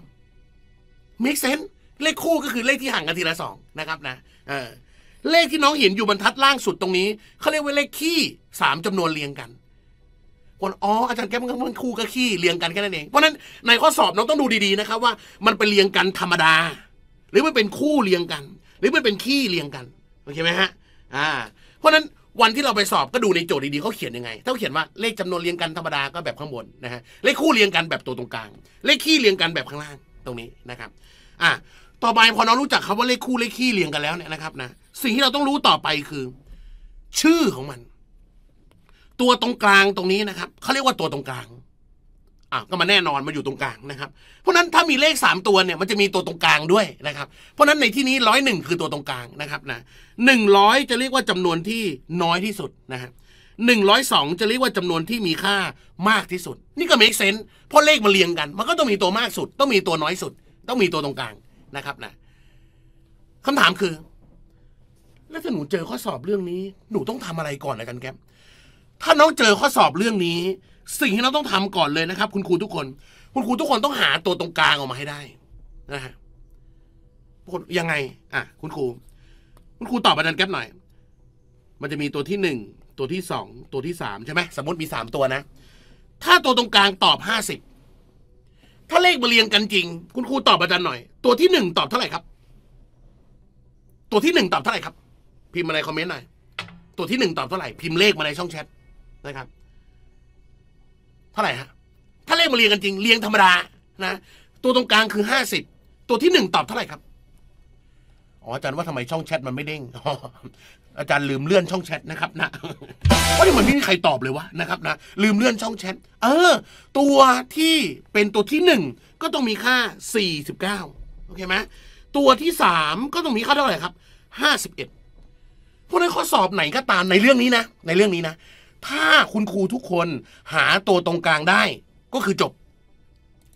Speaker 1: make sense เลขคู่ก็คือเลขที่ห่างกันทีละสองนะครับนะเออเลขที่น้องเห็นอยู่บรรทัดล่างสุดตรงนี้เขาเรียกว่าเลขขี้สามจำนวนเรียงกันคนอ๋ออาจารย์แก้มมันคู่กับขี้เรียงกันแค่นั้นเอง เพราะนั้นในข้อสอบน้องต้องดูดีๆนะครับว่ามันเป็นเรียงกันธรรมดา หรือมันเป็นคู่เรียงกัน หรือมันเป็นขี้เรียงกันโอเคไหมฮะอ่า เพราะนั้นวันที่เราไปสอบก็ดูในโจทย์ดีๆเขาเขียนยังไงถ้าเขียนว่าเลขจำนวนเรียงกันธรรมดาก็แบบข้างบนนะฮะเลขคู่เรียงกันแบบตัวตรงกลาง เลขขี้เรียงกันแบบข้างล่างตรงนี้นะครับอ่าต่อไปพอน้องรู้จักคาว่าเลขคู่เลขขี้เรียงกันแล้วเนี่ยนะครับนะสิ่งที่เราต้องรู้ต่อไปคือ ชื่อของมันตัวตรงกลางตรงนี้นะครับเขาเรียกว่าตัวตรงกลางอ่ะก็มาแน่นอนมาอยู่ตรงกลางนะครับเพราะนั้นถ้ามีเลข 3 ตัวเนี่ย มันจะมีตัวตรงกลางด้วยนะครับเพราะนั้นในที่นี้ร้อยหนึ่งคือตัวตรงกลางนะครับนะหนึ่งร้อยจะเรียกว่าจำนวนที่น้อยที่สุดนะฮะหนึ่งร้อยสองจะเรียกว่าจำนวนที่มีค่ามากที่สุด นี่ก็เมคเซนเพราะเลขมันเรียงกัน มันก็ต้องมีตัวมากสุด ต้องมีตัวน้อยสุด ต้องมีตัวตรงกลางนะครับนะคำถามคือ แล้วถ้าหนูเจอข้อสอบเรื่องนี้หนูต้องทำอะไรก่อนนะกันแก๊ถ้าน้องเจอข้อสอบเรื่องนี้ สิ่งที่น้องต้องทำก่อนเลยนะครับคุณครูทุกคน คุณครูทุกคนต้องหาตัวตรงกลางออกมาให้ได้นะฮะยังไงอ่ะ คุณครูคุณครูตอบประเร็นแก๊ปหน่อย มันจะมีตัวที่หนึ่งตัวที่สองตัวที่สามใช่ไหมสมมติมีสามตัวนะ ถ้าตัวตรงกลางตอบห้าสิบถ้าเลขมาเรียงกันจริง คุณครูตอบปรจเร็นหน่อยตัวที่หนึ่งตอบเท่าไหร่ครับตัวที่หนึ่งตอบเท่าไหร่ครับพิมพ์มาในคอมเมนต์หน่อย ตัวที่หนึ่งตอบเท่าไหร่พิมพ์เลขมาในช่องแชทนะครับ เท่าไหร่ฮะถ้าเลขมาเรียงกันจริง เรียงธรรมดา นะ ตัวตรงกลางคือห้าสิบตัวที่หนึ่งตอบเท่าไหร่ครับอ๋ออาจารย์ว่าทำไมช่องแชทมันไม่เด้ง อาจารย์ลืมเลื่อนช่องแชทนะครับ นะว่าท่มันไม่มีใครตอบเลยวะนะครับนะลืมเลื่อนช่องแชทเออ ตัวที่เป็นตัวที่หนึ่งก็ต้องมีค่าสี่สิบเก้าโอเคไหมตัวที่สามก็ต้องมีค่าเท่าไหร่ครับห้าสิบเอ็ดพราะนั้นข้อสอบไหนก็ตามในเรื่องนี้นะในเรื่องนี้นะถ้าคุณครูทุกคนหาตัวตรงกลางได้ก็คือจบ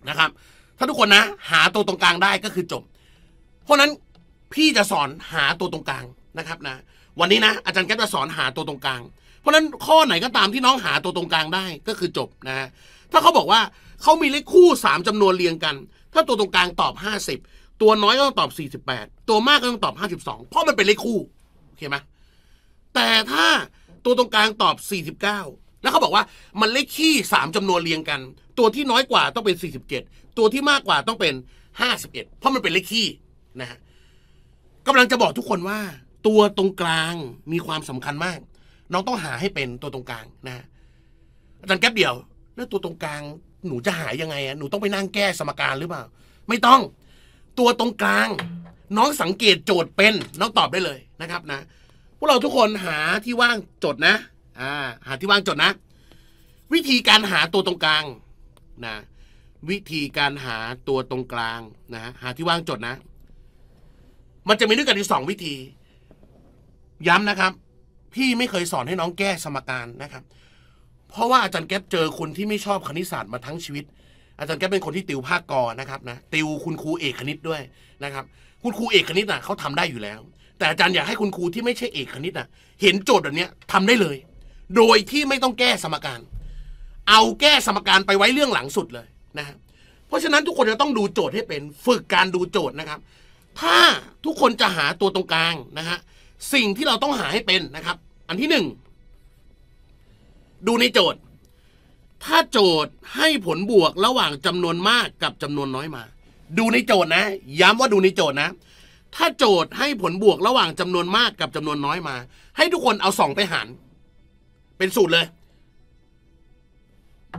Speaker 1: นะครับ ถ้าทุกคนนะ หาตัวตรงกลางได้ก็คือจบ เพราะนั้นพี่จะสอนหาตัวตรงกลางนะครับนะ วันนี้นะอาจารย์แก๊ปจะสอนหาตัวตรงกลาง เพราะนั้นข้อไหนก็ตามที่น้องหาตัวตรงกลางได้ก็คือจบนะ ถ้าเขาบอกว่าเขามีเลขคู่3จำนวนเรียงกัน ถ้าตัวตรงกลางตอบ50ตัวน้อยก็ต้องตอบ48ตัวมากก็ต้องตอบ52เพราะมันเป็นเลขคู่โอเคไหมแต่ถ้าตัวตรงกลางตอบ 49 แล้วเขาบอกว่ามันเลขขี้3จำนวนเรียงกัน ตัวที่น้อยกว่าต้องเป็น 47 ตัวที่มากกว่าต้องเป็น 51 เพราะมันเป็นเลขขี้นะฮะกำลังจะบอกทุกคนว่าตัวตรงกลางมีความสำคัญมาก น้องต้องหาให้เป็นตัวตรงกลางนะอาจารย์แก๊บเดียวแล้วตัวตรงกลางหนูจะหายังไงอ่ะหนูต้องไปนั่งแก้สมการหรือเปล่า ไม่ต้อง ตัวตรงกลาง น้องสังเกตโจทย์เป็น น้องตอบได้เลยนะครับนะพวกเราทุกคนหาที่ว่างจดนะอ่าหาที่ว่างจดนะ วิธีการหาตัวตรงกลาง นะ วิธีการหาตัวตรงกลางนะฮะหาที่ว่างจดนะ มันจะมีด้วยกันอยู่สองวิธี ย้ำนะครับ พี่ไม่เคยสอนให้น้องแก้สมการนะครับ เพราะว่าอาจารย์แก๊ปเจอคนที่ไม่ชอบคณิตศาสตร์มาทั้งชีวิต อาจารย์แก๊ปเป็นคนที่ติวภาคกอนะครับนะ ติวคุณครูเอกคณิตด้วยนะครับ คุณครูเอกคณิตอ่ะเขาทำได้อยู่แล้วแต่อาจารย์อยากให้คุณครูที่ไม่ใช่เอกคณิตนะเห็นโจทย์แบบนี้ทำได้เลย โดยที่ไม่ต้องแก้สมการ เอาแก้สมการไปไว้เรื่องหลังสุดเลยนะเพราะฉะนั้นทุกคนจะต้องดูโจทย์ให้เป็น ฝึกการดูโจทย์นะครับ ถ้าทุกคนจะหาตัวตรงกลางนะฮะสิ่งที่เราต้องหาให้เป็นนะครับ อันที่หนึ่งดูในโจทย์ ถ้าโจทย์ให้ผลบวกระหว่างจำนวนมากกับจำนวนน้อยมา ดูในโจทย์นะ ย้ำว่าดูในโจทย์นะถ้าโจทย์ให้ผลบวกระหว่างจำนวนมากกับจำนวนน้อยมา ให้ทุกคนเอาสองไปหาร เป็นสูตรเลย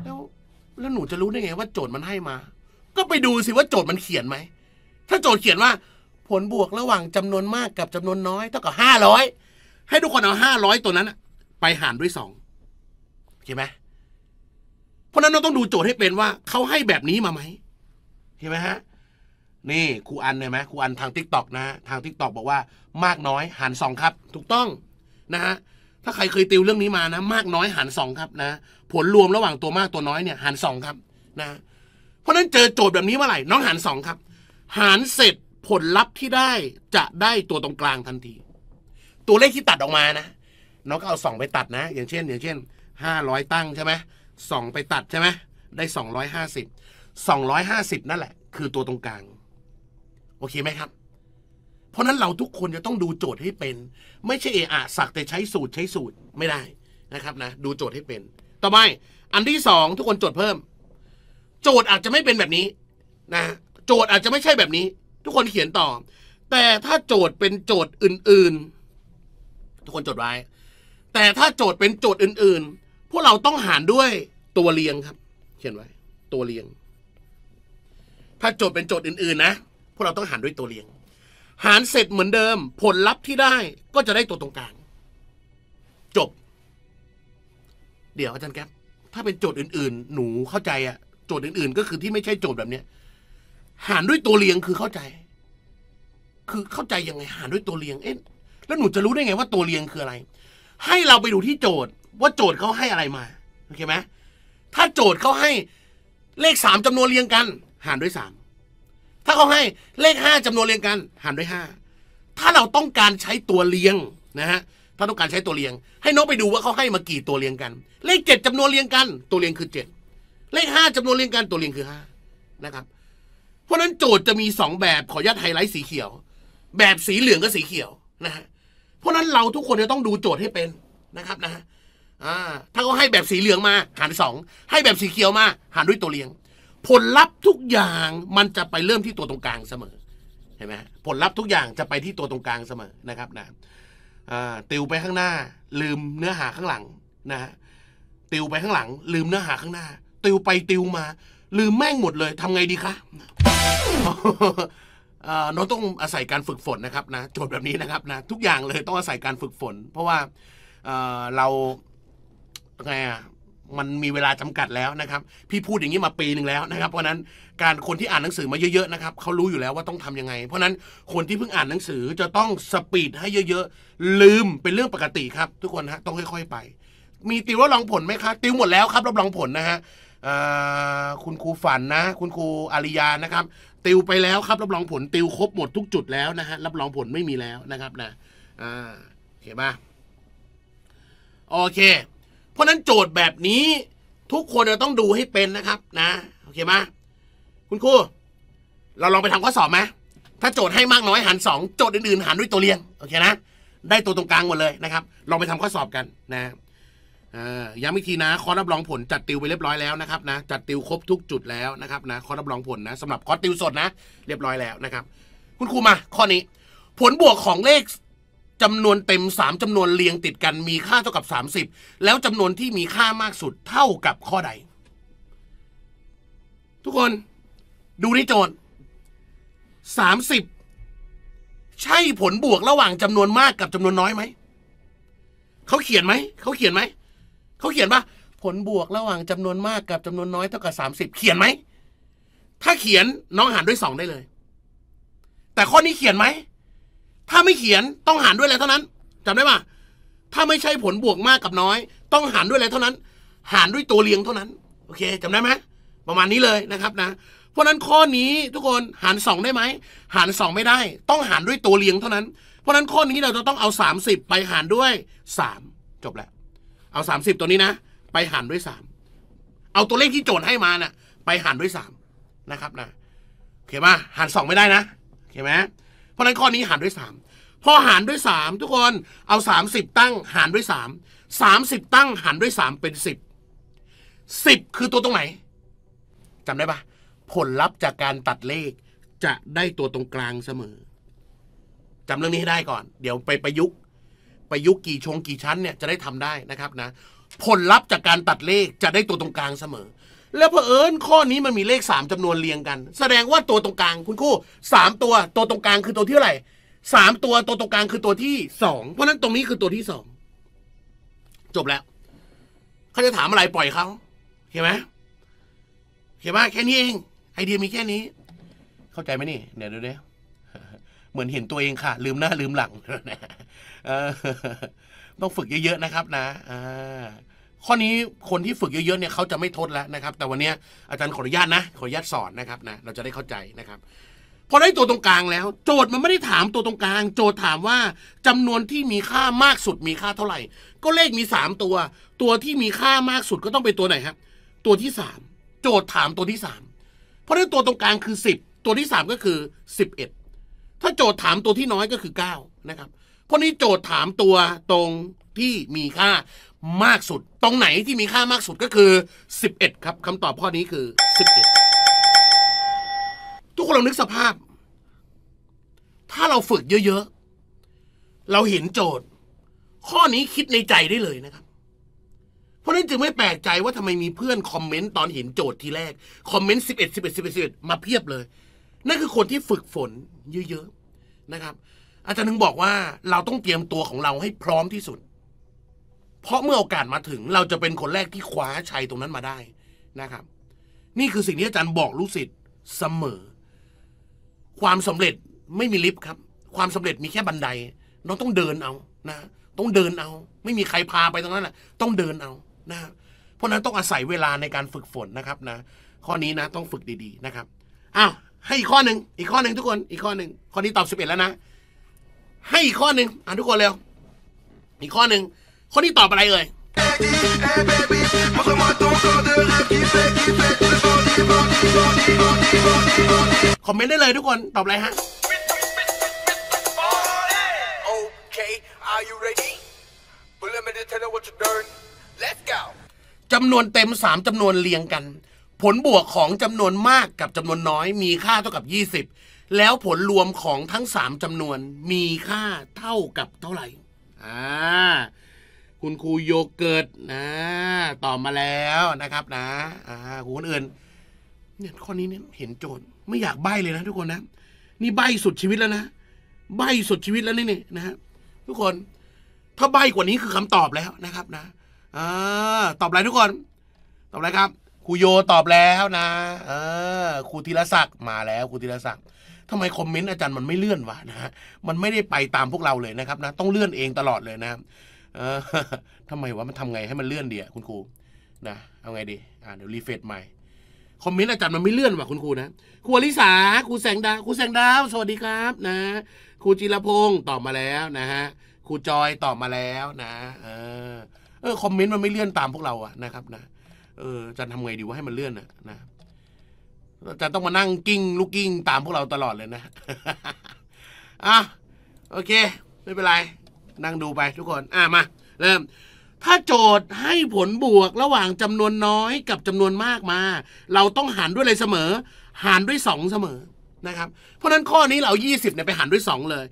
Speaker 1: แล้ว แล้วหนูจะรู้ได้ไง ว่าโจทย์มันให้มา ก็ไปดูสิว่าโจทย์มันเขียนไหมถ้าโจทย์เขียนว่า ผลบวกระหว่างจำนวนมากกับจำนวนน้อยเท่ากับห้าร้อยให้ทุกคนเอาห้าร้อยตัวนั้นไปหารด้วยสองเาใจไหมเพราะนั้นเราต้องดูโจทย์ให้เป็นว่าเขาให้แบบนี้มาไหมเาใจไหมฮะนี่ ครูอันเนี่ยไหมครูอันทางทิกตอกนะทางทิกตอกบอกว่ามากน้อยหารสองครับถูกต้องนะฮะถ้าใครเคยติวเรื่องนี้มานะมากน้อยหารสองครับนะผลรวมระหว่างตัวมากตัวน้อยเนี่ยหารสองครับนะเพราะนั้นเจอโจทย์แบบนี้เมื่อไหร่น้องหารสองครับหารเสร็จผลลัพธ์ที่ได้จะได้ตัวตรงกลางทันที ตัวเลขที่ตัดออกมานะน้องก็เอาสองไปตัดนะ อย่างเช่น อย่างเช่นห้าร้อยตั้งใช่ไหมสองไปตัดใช่ไหมได้สองร้อยห้าสิบสองร้อยห้าสิบนั่นแหละ คือตัวตรงกลางโอเคไหมครับ เพราะนั้นเราทุกคนจะต้องดูโจทย์ให้เป็น ไม่ใช่เอะอะสักแต่ใช้สูตรใช้สูตรไม่ได้นะครับนะ ดูโจทย์ให้เป็น ต่อไปอันที่สองทุกคนโจทย์เพิ่ม โจทย์อาจจะไม่เป็นแบบนี้นะโจทย์อาจจะไม่ใช่แบบนี้ ทุกคนเขียนต่อ แต่ถ้าโจทย์เป็นโจทย์อื่นๆ ทุกคนจดไว้ แต่ถ้าโจทย์เป็นโจทย์อื่น ๆ พวกเราต้องหารด้วยตัวเรียงครับ เขียนไว้ ตัวเรียง ถ้าโจทย์เป็นโจทย์อื่นๆนะาะเราต้องหารด้วยตัวเลี้ยง หารเสร็จเหมือนเดิม ผลลัพธ์ที่ได้ก็จะได้ตัวตรงกลาง จบ เดี๋ยวอาจารย์แก๊ปถ้าเป็นโจทย์อื่น ๆ หนูเข้าใจอะโจทย์อื่น ๆ ก็คือที่ไม่ใช่โจทย์แบบเนี้ย หารด้วยตัวเลี้ยงคือเข้าใจ คือเข้าใจยังไงหารด้วยตัวเลี้ยง เอ๊ะ แล้วหนูจะรู้ได้ไงว่าตัวเลี้ยงคืออะไร ให้เราไปดูที่โจทย์ ว่าโจทย์เขาให้อะไรมาโอเคไหมถ้าโจทย์เขาให้เลขสามจำนวนเรียงกัน หารด้วยสามถ้าเขาให้เลข5จำนวนเรียงกันหารด้วย 5 ถ้าเราต้องการใช้ตัวเรียงนะฮะถ้าต้องการใช้ตัวเรียง ให้น้องไปดูว่าเขาให้มากี่ตัวเรียงกัน เลข 7จำนวนเรียงกันตัวเรียงคือ7เลข5จำนวนเรียงกันตัวเรียงคือ5นะครับ เพราะนั้นโจทย์จะมี2แบบขออนุญาตไฮไลท์สีเขียว แบบสีเหลืองกับสีเขียวนะฮะเพราะนั้นเราทุกคนจะต้องดูโจทย์ให้เป็นนะครับนะฮะถ้าเขาให้แบบสีเหลืองมาหารสองให้แบบสีเขียวมาหารด้วยตัวเรียงผลลัพธ์ทุกอย่างมันจะไปเริ่มที่ตัวตรงกลางเสมอเห็นไหมผลลัพธ์ทุกอย่างจะไปที่ตัวตรงกลางเสมอนะครับนะติวไปข้างหน้า ลืมเนื้อหาข้างหลังนะฮะติวไปข้างหลัง ลืมเนื้อหาข้างหน้า ติวไปติวมาลืมแม่งหมดเลย ทำไงดีคะเราต้องอาศัยการฝึกฝนนะครับนะโจทย์แบบนี้นะครับนะทุกอย่างเลยต้องอาศัยการฝึกฝน เพราะว่าเราไงอ่ะมันมีเวลาจำกัดแล้วนะครับ พี่พูดอย่างนี้มาปีหนึ่งแล้วนะครับเพราะนั้นการคนที่อ่านหนังสือมาเยอะๆนะครับเขารู้อยู่แล้วว่าต้องทํำยังไง เพราะนั้นคนที่เพิ่งอ่านหนังสือจะต้องสปีดให้เยอะๆลืมเป็นเรื่องปกติ ครับ ทุกคนฮะต้องค่อย ๆไป มีติวว่าลองผลไหมครับติวหมดแล้วครับรับรองผลนะฮะคุณครูฝันนะ คุณครูอาริยานะครับติวไปแล้วครับ รับรองผลติวครบหมดทุกจุดแล้วนะฮะรับรองผลไม่มีแล้วนะครับนะเห็โอเคป่ะโอเคเพราะนั้นโจทย์แบบนี้ ทุกคนจะต้องดูให้เป็นนะครับนะ โอเคไหมคุณครูเราลองไปทำข้อสอบไหมถ้าโจทย์ให้มากน้อยหารงโจทย์อื่น ๆ หารด้วยตัวเรียงโอเคนะได้ตัวตรงกลางหมดเลยนะครับ ลองไปทำข้อสอบกันนะย้ำอีกทีนะ้อรับรองผลจัดติวไปเรียบร้อยแล้วนะครับนะจัดติวครบทุกจุดแล้วนะครับนะ้อรับรองผลนะสำหรับคอติวสดนะ เรียบร้อยแล้วนะครับ คุณครูมา ข้อนี้ ผลบวกของเลขจำนวนเต็ม 3จำนวนเรียงติดกัน มีค่าเท่ากับ30แล้วจำนวนที่มีค่ามากสุดเท่ากับข้อใด ทุกคนดูนี่โจทย์30 ใช่ผลบวกระหว่างจำนวนมากกับจำนวนน้อยไหมเขาเขียนไหมเขาเขียนไหมเขาเขียนว่าผลบวกระหว่างจำนวนมากกับจำนวนน้อยเท่ากับ30เขียนไหมถ้าเขียนน้องหารด้วย2ได้เลย แต่ข้อนี้เขียนไหมถ้าไม่เขียนต้องหารด้วยอะไรเท่านั้นจำได้ปะถ้าไม่ใช่ผลบวกมากกับน้อย ต้องหารด้วยอะไรเท่านั้น หารด้วยตัวเรียงเท่านั้น โอเคจำได้ไหมประมาณนี้เลยนะครับนะ เพราะนั้นข้อนี้ทุกคนหารสองได้ไหมหารสองไม่ได้ ต้องหารด้วยตัวเรียงเท่านั้น เพราะนั้นข้อนี้เราจะต้องเอา30ไปหารด้วย3จบแล้วเอา30ตัวนี้นะไปหารด้วย3เอาตัวเลขที่โจทย์ให้มานะ่ะไปหารด้วย3นะครับนะโอเคป่ะหารสองไม่ได้นะโอเคไหมเพราะนั้นข้อนี้หารด้วย3พอหารด้วย3ทุกคนเอา 30 ตั้งหารด้วย3 30 ตั้งหารด้วย3เป็น10 10คือตัวตรงไหนจำได้ปะผลลัพธ์จากการตัดเลขจะได้ตัวตรงกลางเสมอจำเรื่องนี้ให้ได้ก่อนเดี๋ยวไปประยุกประยุกกี่ชงกี่ชั้นเนี่ยจะได้ทำได้นะครับนะผลลัพธ์จากการตัดเลขจะได้ตัวตรงกลางเสมอ แล้วเพอิญข้อนี้มันมีเลข3จำนวนเรียงกัน แสดงว่าตัวตรงกลางคุณครู่ 3 ตัวตัวตรงกลางคือตัวที่เท่าไหรสามตัวตัวตรงกลางคือตัวที่สองเพราะนั้นตรงนี้คือตัวที่สองจบแล้ว เขาจะถามอะไรปล่อยเขาเห็นไหมเห็นไหมแค่นี้เอง ไอเดียมีแค่นี้ เข้าใจไหมนี่เดี๋ยวดูดิเหมือนเห็นตัวเองค่ะ ลืมหน้าลืมหลังต้องฝึกเยอะๆนะครับ นะข้อนี้คนที่ฝึกเยอะๆเนี่ยเขาจะไม่ทดแล้วนะครับแต่วันนี้อาจารย์ขออนุญาตนะ ขออนุญาตสอนนะครับนะเราจะได้เข้าใจนะครับพอได้ตัวตรงกลางแล้วโจทย์มันไม่ได้ถามตัวตรงกลาง โจทย์ถามว่าจำนวนที่มีค่ามากสุดมีค่าเท่าไหร่ ก็เลขมีสามตัว ตัวที่มีค่ามากสุดก็ต้องเป็นตัวไหนครับ ตัวที่สามโจทย์ถามตัวที่สามเพราะนั้นตัวตรงกลางคือสิบตัวที่สามก็คือสิบเอ็ดถ้าโจทย์ถามตัวที่น้อยก็คือเก้านะครับเพราะนี้โจทย์ถามตัวตรงที่มีค่ามากสุดตรงไหนที่มีค่ามากสุดก็คือ 11ครับคำตอบข้อนี้คือ 11ลองนึกสภาพ ถ้าเราฝึกเยอะๆ เราเห็นโจทย์ ข้อนี้คิดในใจได้เลยนะครับ เพราะนั้นจึงไม่แปลกใจว่าทำไมมีเพื่อนคอมเมนต์ตอนเห็นโจทย์ทีแรก คอมเมนต์สิบเอ็ดสิบเอ็ดสิบเอ็ดสิบเอ็ดมาเพียบเลย นั่นคือคนที่ฝึกฝน เยอะๆ นะครับ อาจารย์นึงบอกว่าเราต้องเตรียมตัวของเราให้พร้อมที่สุด เพราะเมื่อโอกาสมาถึง เราจะเป็นคนแรกที่คว้าชัยตรงนั้นมาได้นะครับ นี่คือสิ่งที่อาจารย์บอกลูกศิษย์เสมอความสำเร็จไม่มีลิฟต์ครับ ความสำเร็จมีแค่บันไดน้องต้องเดินเอานะต้องเดินเอา ไม่มีใครพาไปตรงนั้นและต้องเดินเอานะเพราะนั้นต้องอาศัยเวลาในการฝึกฝนนะครับนะ ข้อนี้นะต้องฝึกดีๆนะครับอ้าวให้อีกข้อหนึ่งอีกข้อหนึ่งทุกคนอีกข้อหนึ่งข้อนี้ตอบสิบเอ็ดแล้วนะให้อีกข้อหนึ่งอ่านทุกคนเร็วอีกข้อหนึ่งข้อนี้ตอบอะไรเอ่ยคอมเมนต์ได้เลยทุกคนตอบอะไรฮะจำนวนเต็ม 3 จำนวนเรียงกัน ผลบวกของจำนวนมากกับจำนวนน้อยมีค่าเท่ากับ 20 แล้วผลรวมของทั้ง 3 จำนวนมีค่าเท่ากับเท่าไหร่ อ่า คุณครูโยเกิร์ตนะตอบมาแล้วนะครับนะอ่าคุณอื่นเนี่ยข้อนี้เนี่ยเห็นโจทย์ไม่อยากใบ้เลยนะทุกคนนะนี่ใบ้สุดชีวิตแล้วนะใบ้สุดชีวิตแล้วนี่นี่นะฮะทุกคน ถ้าใบ้กว่านี้คือคำตอบแล้วนะครับ นะอ่าตอบอะไรทุกคน ตอบอะไรครับครูโยตอบแล้วนะเออครูธีรศักดิ์มาแล้วครูธีรศักดิ์ทำไมคอมเมนต์อาจารย์มันไม่เลื่อนวะนะฮะมันไม่ได้ไปตามพวกเราเลยนะครับนะต้องเลื่อนเองตลอดเลยนะ เออทำไมวะมันทำไงให้มันเลื่อนเดียคุณครูนะเอาไงดี อ่าเดี๋ยวรีเฟรชใหม่คอมเมนต์อาจารย์มันไม่เลื่อนว่ะคุณครูนะ ครูอลิสา ครูแสงดาว ครูแสงดาว สวัสดีครับนะ ครูจิรพงศ์ตอบมาแล้วนะฮะ ครูจอยตอบมาแล้วนะ เออ เออคอมเมนต์มันไม่เลื่อนตามพวกเราอะนะครับนะ เออจะทำทำไงดีว่าให้มันเลื่อนอะนะจะต้องมานั่งกิ้งลูกกิ้งตามพวกเราตลอดเลยนะ อ่ะ โอเคไม่เป็นไรนั่งดูไปทุกคน อ่ะมาเริ่มถ้าโจทย์ให้ผลบวกระหว่างจำนวนน้อยกับจำนวนมากมา เราต้องหารด้วยอะไรเสมอ หารด้วย 2เสมอนะครับ เพราะนั้นข้อนี้เรา20เนี่ยไปหารด้วย2เลย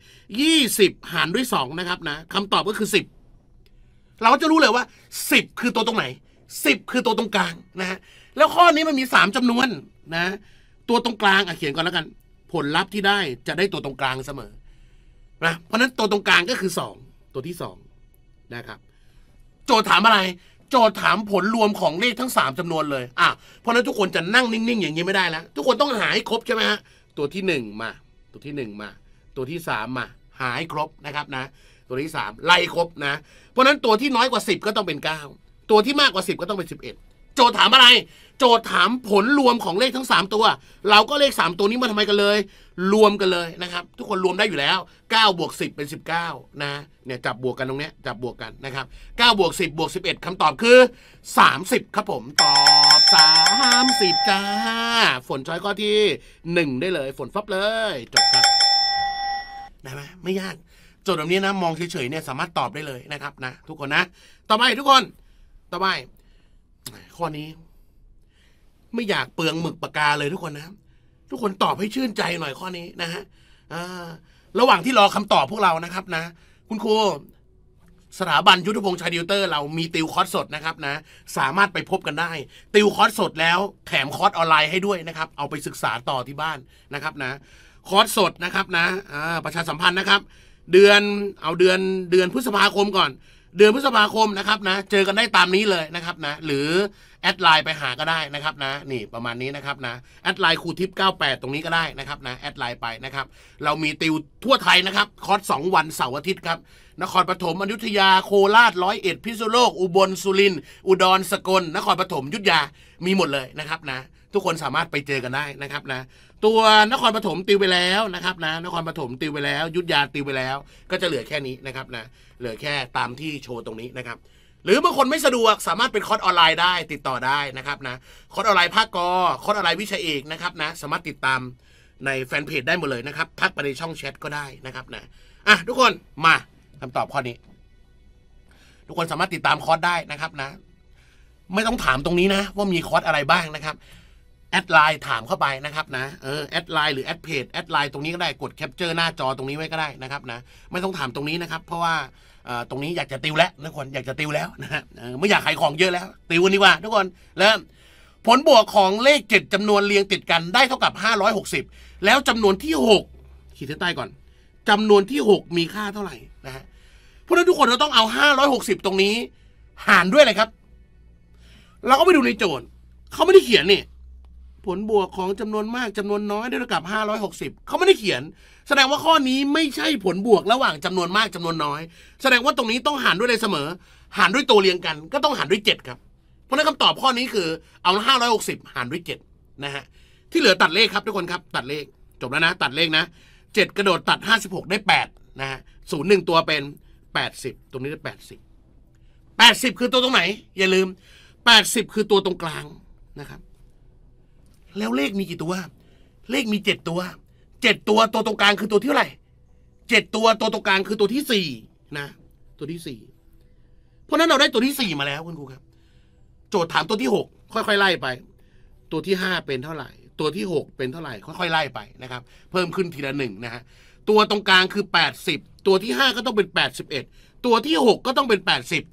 Speaker 1: 20หารด้วย2นะครับ นะคำตอบก็คือ 10 เราจะรู้เลยว่า10 คือตัวตรงไหน 10 คือตัวตรงกลางนะฮะแล้วข้อนี้มันมี3จำนวนนะ ตัวตรงกลางอ่ะเขียนก่อนแล้วกัน ผลลัพธ์ที่ได้จะได้ตัวตรงกลางเสมอนะเพราะนั้นตัวตรงกลางก็คือ2ตัวที่2นะครับโจทย์ถามอะไร โจทย์ถามผลรวมของเลขทั้ง 3 จำนวนเลย อ่ะ เพราะนั้นทุกคนจะนั่งนิ่งๆ อย่างนี้ไม่ได้แล้ว ทุกคนต้องหาให้ครบใช่ไหมฮะ ตัวที่ 1 มา ตัวที่1มา ตัวที่ 3 มา หาให้ครบนะครับนะ ตัวที่ 3 ไล่ครบนะ เพราะนั้นตัวที่น้อยกว่า 10 ก็ต้องเป็น 9 ตัวที่มากกว่า 10 ก็ต้องเป็น 11โจทย์ถามอะไรโจทย์ถามผลรวมของเลขทั้ง 3 ตัว เราก็เลข 3 ตัวนี้มาทำไมกันเลย รวมกันเลยนะครับ ทุกคนรวมได้อยู่แล้ว 9บวก10 เป็น 19 นะเนี่ยจับบวกกันตรงเนี้ยจับบวกกันนะครับ9บวก 10 บวก 11คำตอบคือ 30 ครับผม ตอบ30จ้าฝนช้อยข้อที่ 1 ได้เลย ฝนฟับเลย จบครับ ได้ไหมไม่ยากโจทย์แบบนี้นะ มองเฉยๆเนี่ยสามารถตอบได้เลยนะครับนะทุกคนนะต่อไปทุกคนต่อไป ข้อนี้ไม่อยากเปลืองหมึกปากกาเลยทุกคนนะทุกคนตอบให้ชื่นใจหน่อยข้อนี้นะฮะระหว่างที่รอคำตอบพวกเรานะครับนะ คุณครูสถาบันยุทธพงศ์ชาดิวเตอร์เรามีติวคอร์สสดนะครับนะ สามารถไปพบกันได้ ติวคอร์สสดแล้ว แถมคอร์สออนไลน์ให้ด้วยนะครับ เอาไปศึกษาต่อที่บ้านนะครับนะ คอร์สสดนะครับนะประชาสัมพันธ์นะครับ เดือนเอาเดือนเดือนพฤษภาคมก่อน เดือนพฤษภาคมนะครับนะ เจอกันได้ตามนี้เลยนะครับนะ หรือแอดไลน์ไปหาก็ได้นะครับนะ นี่ประมาณนี้นะครับนะแอดไลน์ครูทิพย์98 ตรงนี้ก็ได้นะครับนะแอดไลน์ไปนะครับ เรามีติวทั่วไทยนะครับ คอร์ส2 วันเสาร์อาทิตย์ครับนครปฐมอยุธยาโคราชร้อยเอ็ดพิษณุโลก อุบลสุรินทร์อุดรสกลนครปฐมยุทธยา มีหมดเลยนะครับนะ ทุกคนสามารถไปเจอกันได้นะครับนะ ตัวนครปฐมติวไปแล้วนะครับนะนครปฐมติวไปแล้ว ยุทธยาติวไปแล้ว ก็จะเหลือแค่นี้นะครับนะเหลือแค่ตามที่โชว์ตรงนี้นะครับหรือบางคนไม่สะดวกสามารถเป็นคอร์สออนไลน์ได้ติดต่อได้นะครับนะคอร์สออนไลน์ภาคกอคอร์สออนไลน์วิชาเอกนะครับ นะ สามารถติดตามในแฟนเพจได้หมดเลยนะครับทักไปในช่องแชทก็ได้นะครับนะอ่ะทุกคนมา คำตอบข้อนี้ ทุกคนสามารถติดตามคอร์สได้นะครับนะ ไม่ต้องถามตรงนี้นะ ว่ามีคอร์สอะไรบ้างนะครับแอดไลน์ถามเข้าไปนะครับ นะ เออแอดไลน์หรือแอดเพจแอดไลน์ตรงนี้ก็ได้กดแคปเจอร์หน้าจอตรงนี้ไว้ก็ได้นะครับ นะ ไม่ต้องถามตรงนี้นะครับ เพราะว่าตรงนี้อยากจะติวแล้วทุกคนอยากจะติวแล้วนะฮะไม่อยากขายของเยอะแล้วติวกันดีกว่าทุกคนแล้วผลบวกของเลขเจ็ดจำนวนเรียงติดกันได้เท่ากับหห้้ารอยกสิบแล้วจำนวนที่หกขีดเส้นใต้ก่อนจำนวนที่หกมีค่าเท่าไหร่นะฮะเพราะนั้นทุกคนเราต้องเอาหห้้ารอยกสิบตรงนี้ หารด้วยอะไรครับ เราก็ไปดูในโจทย์เขาไม่ได้เขียนนี่ผลบวกของจำนวนมากจำนวนน้อยได้เท่ากับ 560 เขาไม่ได้เขียน แสดงว่าข้อนี้ไม่ใช่ผลบวกระหว่างจำนวนมากจำนวนน้อย แสดงว่าตรงนี้ต้องหารด้วยเลยเสมอ หารด้วยตัวเรียงกัน ก็ต้องหารด้วย 7 ครับ เพราะนั้นคำตอบข้อนี้คือ เอา560 หารด้วย 7 นะฮะ ที่เหลือตัดเลขครับทุกคนครับตัดเลขจบแล้วนะ ตัดเลขนะ 7 กระโดดตัด 56 ได้ 8 นะฮะศูนย์หนึ่งตัวเป็น 80 ตรงนี้ได้ 80 80 คือตัวตรงไหน อย่าลืม 80 คือตัวตรงกลางนะครับแล้วเลขมีกี่ตัว เลขมีเจ็ดตัว เจ็ดตัวตัวตรงกลางคือตัวที่เท่าไหร่ เจ็ดตัวตัวตรงกลางคือตัวที่สี่นะ ตัวที่สี่ เพราะนั้นเราได้ตัวที่สี่มาแล้วคุณครูครับ โจทย์ถามตัวที่หกค่อยๆไล่ไป ตัวที่ห้าเป็นเท่าไหร่ ตัวที่หกเป็นเท่าไหร่ค่อย ๆ ไล่ไปนะครับ เพิ่มขึ้นทีละหนึ่งนะฮะ ตัวตรงกลางคือแปดสิบ ตัวที่ห้าก็ต้องเป็นแปดสิบเอ็ด ตัวที่หกก็ต้องเป็นแปดสิบ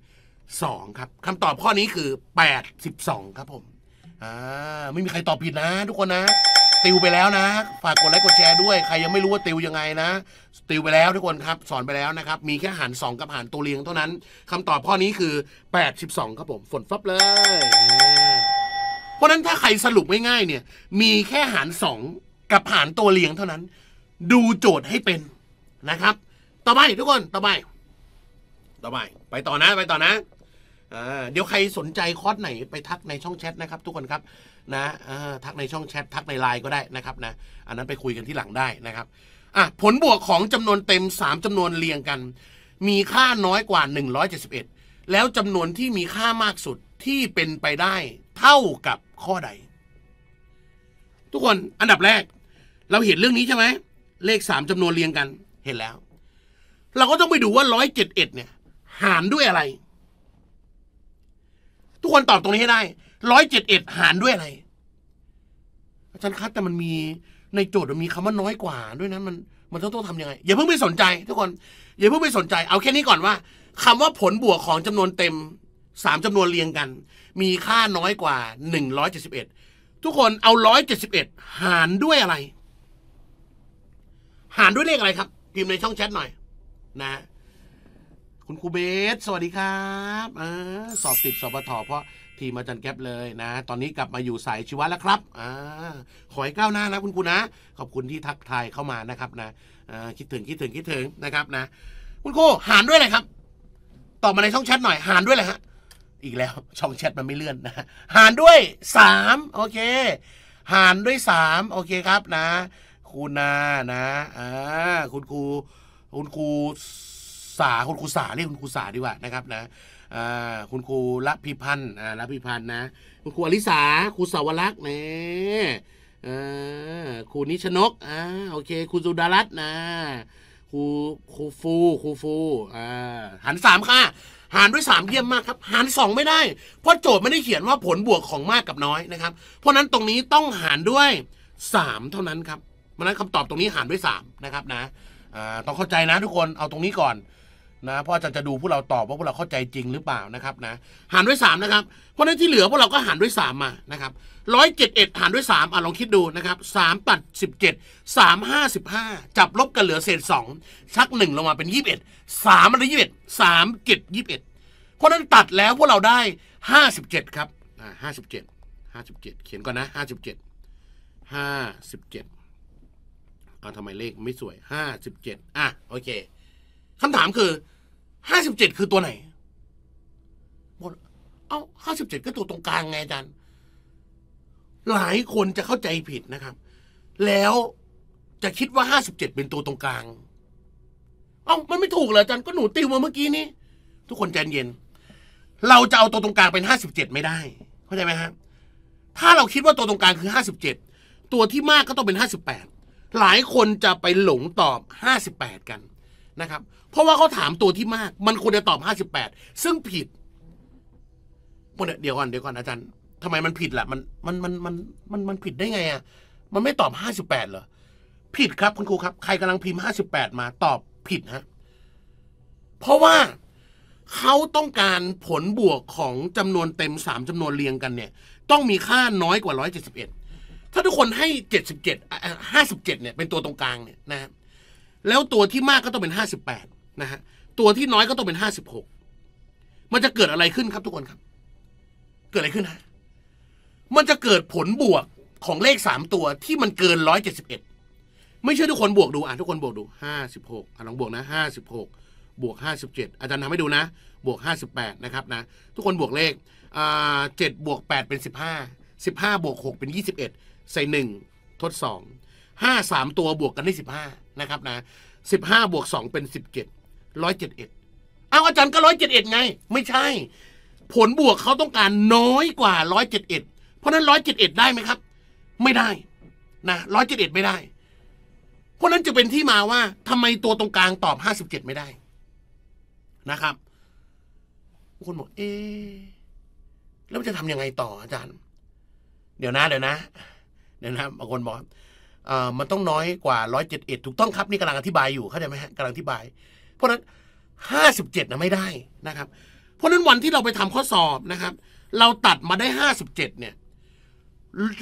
Speaker 1: สองครับคำตอบข้อนี้คือแปดสิบสองครับผมอ่าไม่มีใครตอบผิดนะ ทุกคนนะ ติวไปแล้วนะฝากกดไลค์กดแชร์ด้วย ใครยังไม่รู้ว่าติวยังไงนะ ติวไปแล้วทุกคนครับ สอนไปแล้วนะครับมีแค่หาร2กับหารตัวเลียงเท่านั้นคำตอบข้อนี้คือ 82ครับผม ฝนฟับเลย เพราะนั้นถ้าใครสรุปง่ายๆเนี่ย มีแค่หาร2กับหารตัวเลียงเท่านั้น ดูโจทย์ให้เป็นนะครับ ต่อไปทุกคนต่อไปต่อไปไปต่อนะ ไปต่อนะเดี๋ยวใครสนใจคอร์สไหนไปทักในช่องแชทนะครับทุกคนครับนะทักในช่องแชททักในไลน์ก็ได้นะครับนะอันนั้นไปคุยกันที่หลังได้นะครับอ่ะผลบวกของจำนวนเต็ม3จำนวนเรียงกัน มีค่าน้อยกว่า171แล้วจำนวนที่มีค่ามากสุดที่เป็นไปได้เท่ากับข้อใด ทุกคนอันดับแรก เราเห็นเรื่องนี้ใช่ไหมเลข3จำนวนเรียงกันเห็นแล้ว เราก็ต้องไปดูว่า171เนี่ย หารด้วยอะไรทุกคนตอบตรงนี้ ให้ได้ ร้อยเจ็ดเอ็ดหารด้วยอะไร อาจารย์คะแต่มันมีในโจทย์มันมีคำว่าน้อยกว่าด้วยนะมันมันต้อง ต้องทำยังไงอย่า เพิ่งไปสนใจ ทุกคน อย่าเพิ่งไปสนใจ เอาแค่นี้ก่อนว่า คำว่าผลบวกของจำนวนเต็มสามจำนวนเรียงกัน มีค่าน้อยกว่าหนึ่งร้อยเจ็ดสิบเอ็ดทุกคนเอาร้อยเจ็ดสิบเอ็ดหารด้วยอะไร หารด้วยเลขอะไรครับพิมพ์ในช่องแชทหน่อย นะคุณครูเบสสวัสดีครับอสอบติดสอบปทเพราะทีมอาจารย์แก๊ปเลยนะ ตอนนี้กลับมาอยู่สายชีวะแล้วครับอขอให้ก้าวหน้านะคุณครูนะขอบคุณที่ทักทายเข้ามานะครับนะคิดถึงคิดถึงคิดถึงนะครับนะคุณครูหารด้วยเลยครับตอบมาในช่องแชทหน่อยหารด้วยเลยฮะอีกแล้วช่องแชทมันไม่เลื่อนนะหารด้วยสามโอเค หารด้วยสามโอเคครับนะคุณนานะอ่าคุณครูคุณครูษาคุณครูสาเรียกคุณครูสาดีกว่านะครับนะคุณครูละพิพันธ์ละพิพันธ์นะคุณครูอริสาครูสาวรักษ์เนี่ยครูนิชนกอ่าโอเคครูสุดารัตน์นะครูครูฟูครูฟูอ่าหันสามค่ะ หารด้วย3เยี่ยมมากครับหารสองไม่ได้เพราะโจทย์ไม่ได้เขียนว่าผลบวกของมากกับน้อยนะครับ เพราะนั้นตรงนี้ต้องหารด้วย 3 เท่านั้นครับเพราะนั้นคำตอบตรงนี้หารด้วย3นะครับนะต้องเข้าใจนะ ทุกคนเอาตรงนี้ก่อนนะเพราะอาจารย์จะดูพวกเราตอบว่าพวกเราเข้าใจจริงหรือเปล่านะครับนะหารด้วย 3 นะครับเพราะนั้นที่เหลือพวกเราก็หารด้วย 3 มานะครับร้อยเจ็ดเอ็ดหารด้วย 3อ่ะลองคิดดูนะครับสามตัดสิบเจ็ดสามห้าสิบห้าจับลบกันเหลือเศษสองชักหนึ่งลงมาเป็นยี่สิบเอ็ดสามอะไรยี่สิบเอ็ดสามเ็ดยี่สิบเอ็ดเพราะนั้นตัดแล้วพวกเราได้ห้าสิบเจ็ดครับอ่าห้าสิบเจ็ดห้าสิบเจ็ดเขียนก่อนนะห้าสิบเจ็ดห้าสิบเจ็ดอ่าทำไมเลขไม่สวยห้าสิบเจ็ดอ่ะโอเคคำถามคือ ห้าสิบเจ็ดคือตัวไหนหมดเอ้าห้าสิบเจ็ดก็ตัวตรงกลางไงอาจารย์หลายคนจะเข้าใจผิดนะครับ แล้วจะคิดว่าห้าสิบเจ็ดเป็นตัวตรงกลาง เอ้ามันไม่ถูกเหรออาจารย์ก็หนูติวมาเมื่อกี้นี้ทุกคนใจเย็น เราจะเอาตัวตรงกลางเป็นห้าสิบเจ็ดไม่ได้ เข้าใจไหมฮะถ้าเราคิดว่าตัวตรงกลางคือห้าสิบเจ็ด ตัวที่มากก็ต้องเป็นห้าสิบแปด หลายคนจะไปหลงตอบห้าสิบแปดกันนะครับเพราะว่าเขาถามตัวที่มาก มันควรจะตอบห้าสิบแปดซึ่งผิดเดี๋ยวก่อนเดี๋ยวก่อนอาจารย์ ทำไมมันผิดล่ะมันมันมันมันมันมันผิดได้ไงอ่ะ มันไม่ตอบห้าสิบแปดเหรอผิดครับ คุณครูครับ ใครกำลังพิมพ์ห้าสิบแปดมา ตอบผิดฮะ เพราะว่าเขาต้องการผลบวกของจำนวนเต็มสามจำนวนเรียงกัน เนี่ย ต้องมีค่าน้อยกว่าร้อยเจ็ดสิบเอ็ดถ้าทุกคนให้เจ็ดสิบเจ็ดห้าสิบเจ็ดเนี่ย เป็นตัวตรงกลางเนี่ยนะ แล้วตัวที่มากก็ต้องเป็นห้าสิบแปดนะฮะตัวที่น้อยก็ต้องเป็นห้าสิบหกมันจะเกิดอะไรขึ้นครับทุกคนครับ เกิดอะไรขึ้นฮะมันจะเกิดผลบวกของเลขสามตัวที่มันเกินร้อยเจ็ดสิบเอ็ดไม่เชื่อทุกคนบวกดูอ่ะทุกคนบวกดูห้าสิบหกอ่ะลองบวกนะห้าสิบหกบวกห้าสิบเจ็ดอาจารย์ทำให้ดูนะบวกห้าสิบแปดนะครับนะ ทุกคนบวกเลขอ่าเจ็ดบวกแปดเป็นสิบห้าสิบห้าบวกหกเป็นยี่สิบเอ็ดใส่หนึ่งทดสองห้าสามตัวบวกกันได้สิบห้านะครับนะสิบห้าบวกสองเป็นสิบเจ็ดร้อยเจ็ดเอ็ดเอาอาจารย์ก็ร้อยเจ็ดเอ็ดไง ไม่ใช่ ผลบวกเขาต้องการน้อยกว่าร้อยเจ็ดเอ็ด เพราะนั้นร้อยเจ็ดเอ็ดได้ไหมครับ ไม่ได้ นะร้อยเจ็ดเอ็ดไม่ได้ เพราะนั้นจะเป็นที่มาว่า ทำไมตัวตรงกลางตอบห้าสิบเจ็ดไม่ได้ นะครับ คนบอก เอ๊แล้วจะทํำยังไงต่อ อาจารย์ เดี๋ยวนะ เดี๋ยวนะ เดี๋ยวนะบางคนบอกอ่มันต้องน้อยกว่าร้อยเจ็ดเอ็ดถูกต้องครับ นี่กำลังอธิบายอยู่ เข้าใจไหมฮะกำลังอธิบายเพราะนั้นห้าสิบเจ็ดนะไม่ได้นะครับเพราะนั้นวันที่เราไปทำข้อสอบนะครับเราตัดมาได้ห้าสิบเจ็ดเนี่ย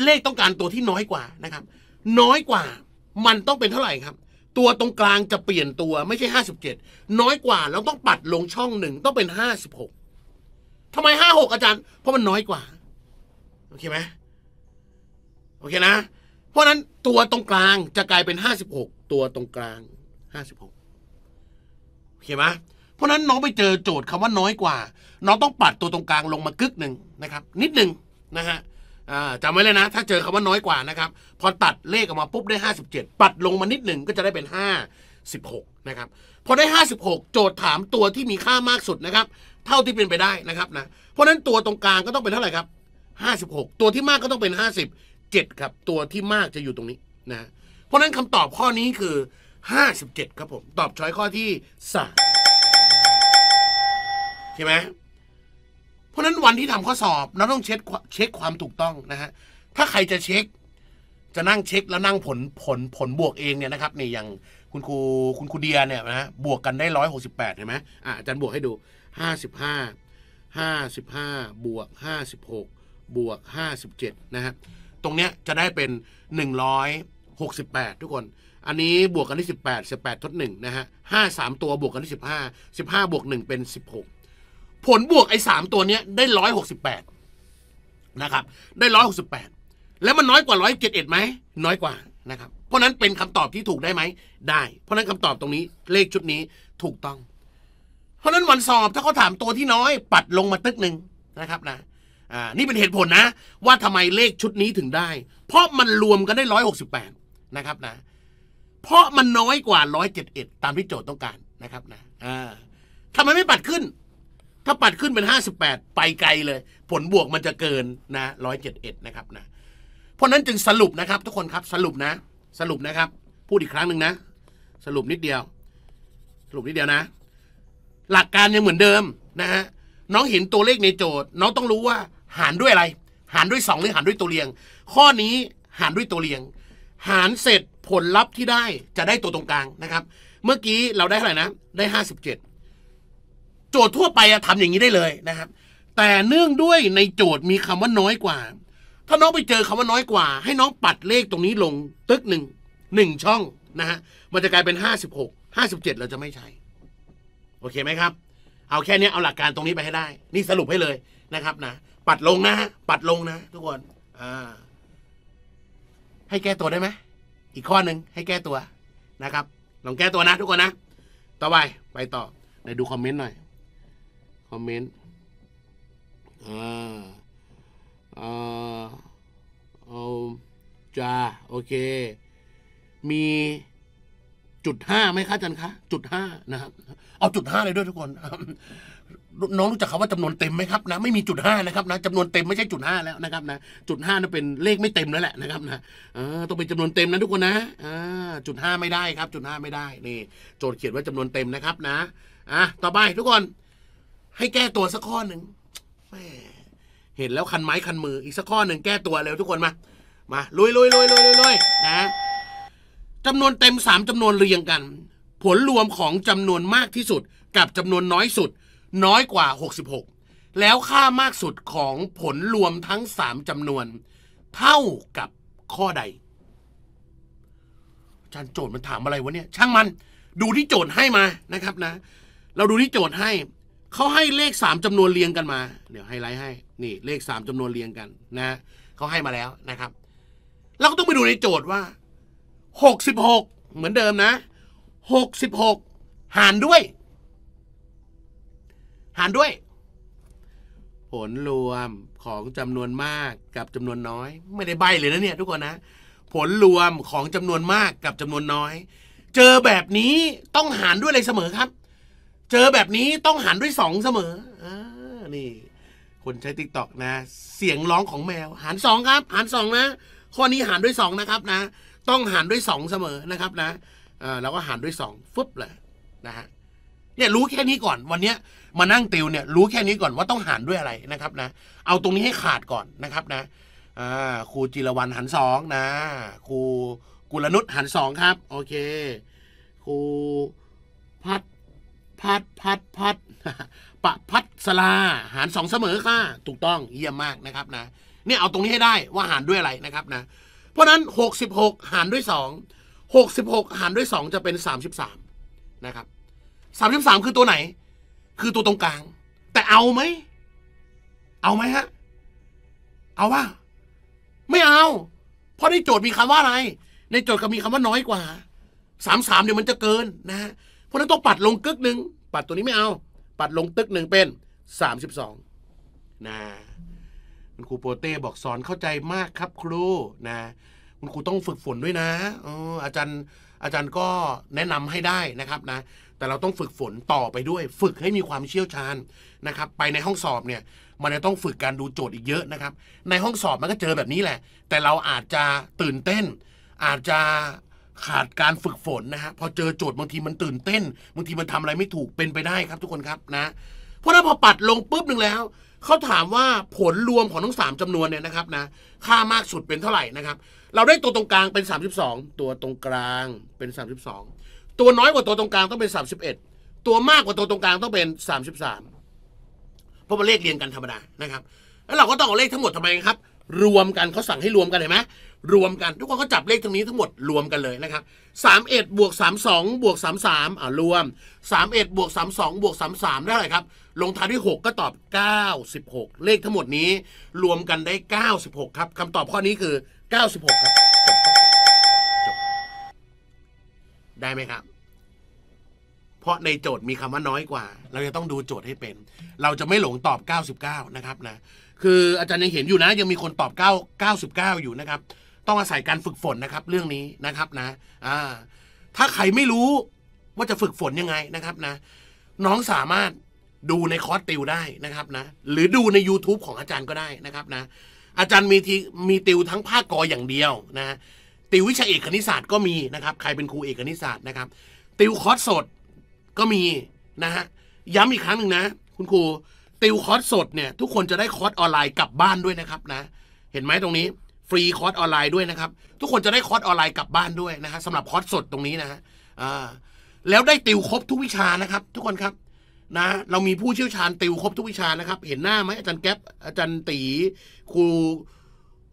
Speaker 1: เลขต้องการตัวที่น้อยกว่านะครับ น้อยกว่ามันต้องเป็นเท่าไหร่ครับ ตัวตรงกลางจะเปลี่ยนตัวไม่ใช่ห้าสิบเจ็ดน้อยกว่า เราต้องปัดลงช่องหนึ่งต้องเป็นห้าสิบหกทำไมห้าหกอาจารย์เพราะมันน้อยกว่าโอเคไหมโอเคนะเพราะนั้นตัวตรงกลางจะกลายเป็นห้าสิบหกตัวตรงกลางห้าสิบหกเข้นไหมเพราะนั้นน้องไปเจอโจทย์คำว่าน้อยกว่า น้องต้องปัดตัวตรงกลางลงมากึกหนึ่งนะครับนิดหนึ่งนะฮะจำไว้เลยนะถ้าเจอคำว่าน้อยกว่านะครับพอตัดเลขออกมาปุ๊บได้ 57 ปัดลงมานิดหนึ่งก็จะได้เป็น56นะครับพอได้ 56โจทย์ถามตัวที่มีค่ามากสุดนะครับเท่าที่เป็นไปได้นะครับนะเพราะนั้นตัวตรงกลางก็ต้องเป็นเท่าไหร่ครับ 56 ตัวที่มากก็ต้องเป็น 5 7ครับตัวที่มากจะอยู่ตรงนี้นะเพราะนั้นคำตอบข้อนี้คือ57ครับผม ตอบช้อยข้อที่3ใช่ไหมเพราะนั้นวันที่ทำข้อสอบเราต้องเช็คเช็คความถูกต้องนะฮะถ้าใครจะเช็ค จะนั่งเช็คแล้วนั่งผลผลผลบวกเองเนี่ยนะครับนี่อย่างคุณครูคุณครูเดียเนี่ยนะบวกกันได้ร้อยหกสิบแปดเห็นไหมอ่ะอาจารย์บวกให้ดูห้าสิบห้าห้าสิบห้าบวกห้าสิบหกบวกห้าสิบเจ็ดนะฮะตรงเนี้ยจะได้เป็นหนึ่งร้อยหกสิบแปดทุกคนอันนี้บวกกันที่18 18ทด1นะฮะ5 3 ตัวบวกกันที่15 15 บวก1เป็น16 ผลบวกไอ้3ตัวเนี้ยได้ 168นะครับ ได้ 168 แล้วมันน้อยกว่า 171ไหม น้อยกว่านะครับ เพราะนั้นเป็นคำตอบที่ถูกได้ไหม ได้ เพราะนั้นคำตอบตรงนี้เลขชุดนี้ถูกต้อง เพราะนั้นวันสอบถ้าเขาถามตัวที่น้อย ปัดลงมาตึกหนึ่งนะครับนะ อ่า นี่เป็นเหตุผลนะ ว่าทำไมเลขชุดนี้ถึงได้ เพราะมันรวมกันได้ 168นะครับนะเพราะมันน้อยกว่าร้อยเเจ็ดอ็ดตามที่โจทย์ต้องการนะครับนะทำไมไม่ปัดขึ้น ถ้าปัดขึ้นเป็นห้าสิบแปดไปไกลเลย ผลบวกมันจะเกินนะร้อยเเจ็ดอ็ดนะครับนะเพราะนั้นจึงสรุปนะครับทุกคนครับสรุปนะ สรุปนะครับ พูดอีกครั้งหนึ่งนะ สรุปนิดเดียว สรุปนิดเดียวนะ หลักการยังเหมือนเดิมนะฮะน้องเห็นตัวเลขในโจทย์ น้องต้องรู้ว่าหารด้วยอะไร หารด้วยสองหรือหารด้วยตัวเรียง ข้อนี้หารด้วยตัวเรียงหารเสร็จผลลัพธ์ที่ได้จะได้ตัวตรงกลางนะครับ เมื่อกี้เราได้เท่าไหร่นะ ได้ห้าสิบเจ็ดโจทย์ทั่วไปทํทำอย่างนี้ได้เลยนะครับ แต่เนื่องด้วยในโจทย์มีคำว่าน้อยกว่า ถ้าน้องไปเจอคำว่าน้อยกว่า ให้น้องปัดเลขตรงนี้ลง ตึกหนึ่งหนึ่งช่องนะฮะมันจะกลายเป็นหหห้้าสิบกาสิบเราจะไม่ใช้โอเคไหมครับ เอาแค่นี้เอาหลักการตรงนี้ไปให้ได้ นี่สรุปให้เลยนะครับ นะปัดลงนะปัดลงนะ ทุกคนอ่าให้แก้ตัวได้ไหม อีกข้อหนึ่งให้แก้ตัวนะครับ ลองแก้ตัวนะทุกคนนะ ต่อไป ไปต่อไหนดูคอมเมนต์หน่อย คอมเมนต์ อ่าอ่าเอาจ้าโอเค มี จุดห้าไหมคะจันคะ จุดห้านะครับ เอาจุดห้าเลยด้วยทุกคนน้องรู้จักคำว่าจำนวนเต็มไหมครับนะไม่มีจุดห้านะครับนะจำนวนเต็มไม่ใช่จุดห้าแล้วนะครับนะ จุดห้านั่นเป็นเลขไม่เต็มแล้วแหละนะครับนะต้องเป็นจำนวนเต็มนะทุกคนนะจุดห้าไม่ได้ครับ จุดห้าไม่ได้นี่ โจทย์เขียนว่าจำนวนเต็มนะครับ นะอ่ะต่อไป ทุกคน ให้แก้ตัวสักข้อหนึ่งเห็นแล้วคันไม้ คันมือ อีกสักข้อหนึ่งแก้ตัวเร็วทุกคนมามาลุยลุยลุยลุยลุยนะจำนวนเต็มสามจำนวนเรียงกัน ผลรวมของจำนวนมากที่สุด กับจำนวนน้อยสุดน้อยกว่า 66 แล้วค่ามากสุดของผลรวมทั้ง 3จำนวน เท่ากับข้อใดอาจารย์โจทย์มันถามอะไรวะเนี่ย ช่างมันดูที่โจทย์ให้มานะครับนะ เราดูที่โจทย์ให้ เขาให้เลข 3จำนวนเรียงกันมาเดี๋ยวไฮไลท์ให้นี่ เลข3จำนวนเรียงกันนะเขาให้มาแล้วนะครับ เราก็ต้องไปดูในโจทย์ว่า66 เหมือนเดิมนะ66หารด้วยหารด้วย ผลรวมของจำนวนมากกับจำนวนน้อย ไม่ได้ใบเลยนะเนี่ย ทุกคนนะผลรวมของจำนวนมากกับจำนวนน้อย เจอแบบนี้ต้องหารด้วยอะไรเสมอครับ เจอแบบนี้ต้องหารด้วยสองเสมออนี่ คนใช้ติ๊กต็อกนะ เสียงร้องของแมว หารสองครับ หารสองนะข้อนี้หารด้วยสองนะครับนะต้องหารด้วยสองเสมอนะครับ นะเราก็หารด้วยสองฟึบเลยนะฮะเนี่ยรู้แค่นี้ก่อนวันนี้มานั่งติวเนี่ยรู้แค่นี้ก่อนว่าต้องหารด้วยอะไรนะครับนะเอาตรงนี้ให้ขาดก่อนนะครับนะครูจิรวรรณหันสองนะครูกุลนุชหันสองครับโอเคครูพัดพัดพัดพัด ปะพัดสลาหารสองเสมอค่ะถูกต้องเยี่ยมมากนะครับนะเนี่ยเอาตรงนี้ให้ได้ว่าหารด้วยอะไรนะครับนะเพราะนั้นหกสิบหกหารด้วยสองหกกสิบหหารด้วยสองจะเป็นสสสามิบามนะครับสามสิบสามคือตัวไหน คือตัวตรงกลาง แต่เอาไหมเอาไหมฮะเอาว่าไม่เอา เพราะในโจทย์มีคำว่าอะไร ในโจทย์ก็มีคำว่าน้อยกว่าสามสามเดี๋ยวมันจะเกิน นะเพราะนั้นต้องปัดลงกึกหนึ่งปัดตัวนี้ไม่เอา ปัดลงตึกหนึ่งเป็นสามสิบสองนะคุณครูโปเต้บอกสอนเข้าใจมากครับครู นะคุณครูต้องฝึกฝนด้วยนะอออาจารย์อาจารย์ก็แนะนำให้ได้นะครับ นะแต่เราต้องฝึกฝนต่อไปด้วย ฝึกให้มีความเชี่ยวชาญนะครับไปในห้องสอบเนี่ยมันจะต้องฝึกการดูโจทย์อีกเยอะนะครับ ในห้องสอบมันก็เจอแบบนี้แหละ แต่เราอาจจะตื่นเต้น อาจจะขาดการฝึกฝนนะฮะพอเจอโจทย์บางทีมันตื่นเต้นบางทีมันทำอะไรไม่ถูกเป็นไปได้ครับทุกคนครับนะเพราะถ้าพอปัดลงปุ๊บหนึ่งแล้วเขาถามว่าผลรวมของทั้ง3จำนวนเนี่ยนะครับนะค่ามากสุดเป็นเท่าไหร่นะครับเราได้ตัวตรงกลางเป็น 32 ตัวตรงกลางเป็น 32ตัวน้อยกว่าตัวตรงกลางต้องเป็นสสามิบเอ็ดตัวมากกว่าตัวตรงกลางต้องเป็นสสสามิบามเพราะมันเลขเรียงกันธรรมดานะครับ แล้วเราก็ต้องเอาเลขทั้งหมดทำไมครับ รวมกันเขาสั่งให้รวมกันเห็นไหมรวมกัน ทุกคนก็จับเลขตรงนี้ทั้งหมดรวมกันเลยนะครับสามเอ็ดบวกสสามองบวกามอ่ารวมสามเอ็ดบวกสสามองบวกามได้เท่าไรครับ ลงท้ายด้วยหกก็ตอบเก้าสิบหกเลขทั้งหมดนี้ รวมกันได้เก้าสิบหกครับคำตอบข้อนี้คือเหกครับได้ไหมครับ เพราะในโจทย์มีคำว่าน้อยกว่าเราจะต้องดูโจทย์ให้เป็น เราจะไม่หลงตอบ 99 นะครับนะ คืออาจารย์ยังเห็นอยู่นะ ยังมีคนตอบ 9 99 อยู่นะครับ ต้องอาศัยการฝึกฝนนะครับ เรื่องนี้นะครับนะถ้าใครไม่รู้ว่าจะฝึกฝนยังไงนะครับนะ น้องสามารถดูในคอร์สติวได้นะครับนะ หรือดูใน YouTube ของอาจารย์ก็ได้นะครับนะ อาจารย์มีทีมีติวทั้งภาคกออย่างเดียวนะติววิชาเอกคณิตศาสตร์ก็มีนะครับใครเป็นครูเอกคณิตศาสตร์นะครับ ติวคอร์สสดก็มีนะฮะย้ำอีกครั้งหนึ่งนะ คุณครูติวคอร์สสดเนี่ยทุกคนจะได้คอร์สออนไลน์กลับบ้านด้วยนะครับนะเห็นไหมตรงนี้ฟรีคอร์สออนไลน์ด้วยนะครับ ทุกคนจะได้คอร์สออนไลน์กลับบ้านด้วยนะฮะสำหรับคอร์สสดตรงนี้นะฮะแล้วได้ติวครบทุกวิชานะครับ ทุกคนครับนะเรามีผู้เชี่ยวชาญติวครบทุกวิชานะครับ เห็นหน้าไหมอาจารย์แก๊ปอาจารย์ตีครู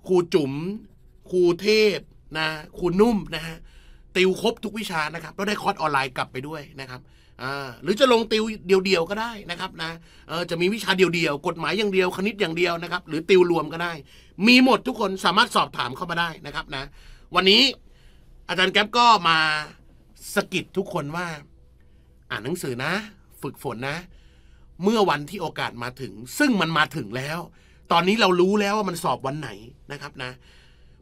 Speaker 1: ครูจุ๋มครูเทพนะครูนุ่มนะฮะติวครบทุกวิชานะครับแล้วได้คอร์สออนไลน์กลับไปด้วยนะครับหรือจะลงติวเดียวๆก็ได้นะครับนะจะมีวิชาเดียวๆกฎหมายอย่างเดียว คณิตอย่างเดียวนะครับ หรือติวรวมก็ได้ มีหมดทุกคนสามารถสอบถามเข้ามาได้นะครับนะ วันนี้อาจารย์แก๊ปก็มาสกิดทุกคนว่าอ่านหนังสือนะ ฝึกฝนนะ เมื่อวันที่โอกาสมาถึง ซึ่งมันมาถึงแล้ว ตอนนี้เรารู้แล้วว่ามันสอบวันไหนนะครับนะ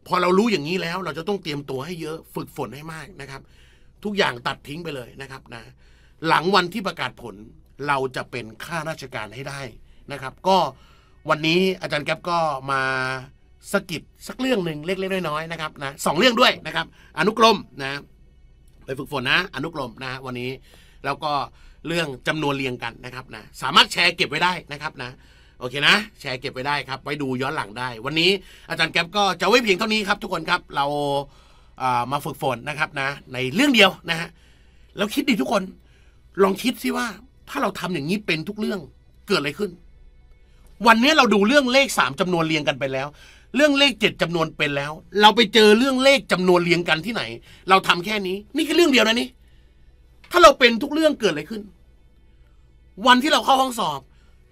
Speaker 1: พอเรารู้อย่างนี้แล้วเราจะต้องเตรียมตัวให้เยอะฝึกฝนให้มากนะครับ ทุกอย่างตัดทิ้งไปเลยนะครับนะ หลังวันที่ประกาศผลเราจะเป็นข้าราชการให้ได้นะครับ ก็วันนี้อาจารย์แก๊ปก็มาสกิดสักเรื่องหนึ่งเล็กๆน้อยๆนะครับนะสองเรื่องด้วยนะครับ อนุกรมนะ ไปฝึกฝนนะ อนุกรมนะวันนี้แล้วก็เรื่องจำนวนเรียงกันนะครับนะสามารถแชร์เก็บไว้ได้นะครับนะโอเคนะแชร์เก็บไปได้ครับไว้ดูย้อนหลังได้ วันนี้อาจารย์แก๊ปก็จะไว้เพียงเท่านี้ครับ ทุกคนครับ เราามาฝึกฝนนะครับนะ ในเรื่องเดียวนะฮะแล้วคิดดิทุกคน ลองคิดสิว่า ถ้าเราทำอย่างนี้เป็นทุกเรื่องเกิดอะไรขึ้น วันนี้เราดูเรื่องเลขสามจำนวนเรียงกันไปแล้ว เรื่องเลขเจ็ดจำนวนเป็นแล้ว เราไปเจอเรื่องเลขจำนวนเรียงกันที่ไหน เราทำแค่นี้นี่คือเรื่องเดียวนะนี่ถ้าเราเป็นทุกเรื่องเกิดอะไรขึ้น วันที่เราเข้าห้องสอบ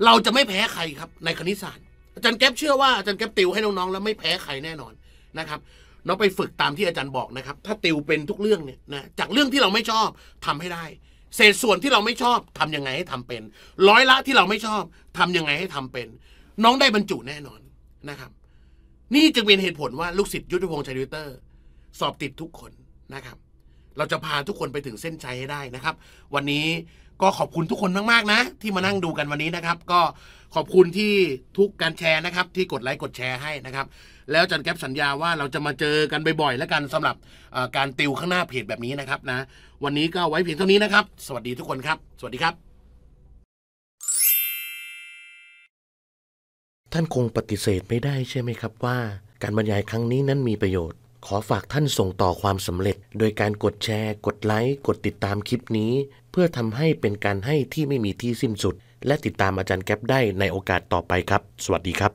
Speaker 1: เราจะไม่แพ้ใครครับในคณิตศาสตร์อาจารย์แก๊ปเชื่อว่าอาจารย์แก๊ปติวให้น้องๆ แล้วไม่แพ้ใครแน่นอนนะครับ น้องไปฝึกตามที่อาจารย์บอกนะครับ ถ้าติวเป็นทุกเรื่องเนี่ยนะจากเรื่องที่เราไม่ชอบทำให้ได้ เศษส่วนที่เราไม่ชอบทํำยังไงให้ทำเป็น ร้อยละที่เราไม่ชอบทํำยังไงให้ทำเป็น น้องได้บรรจุแน่นอนนะครับนี่จึงเป็นเหตุผลว่าลูกศิษย์ยุทธพงศ์ชัยดิวเตอร์สอบติดทุกคนนะครับ เราจะพาทุกคนไปถึงเส้นชัยให้ได้นะครับ วันนี้ก็ขอบคุณทุกคนมากๆนะที่มานั่งดูกันวันนี้นะครับ ก็ขอบคุณที่ทุกการแชร์นะครับ ที่กดไลค์กดแชร์ให้นะครับ แล้วจันแก๊ปสัญญาว่าเราจะมาเจอกันบ่อยๆ แล้วกันสำหรับการติวข้างหน้าเพจแบบนี้นะครับนะวันนี้ก็ไว้เพียงเท่านี้นะครับสวัสดีทุกคนครับสวัสดีครับ ท่านคงปฏิเสธไม่ได้ใช่ไหมครับว่าการบรรยายครั้งนี้นั้นมีประโยชน์ ขอฝากท่านส่งต่อความสำเร็จโดยการกดแชร์ กดไลค์กดติดตามคลิปนี้เพื่อทำให้เป็นการให้ที่ไม่มีที่สิ้นสุด และติดตามอาจารย์แก๊ปได้ในโอกาสต่อไปครับ สวัสดีครับ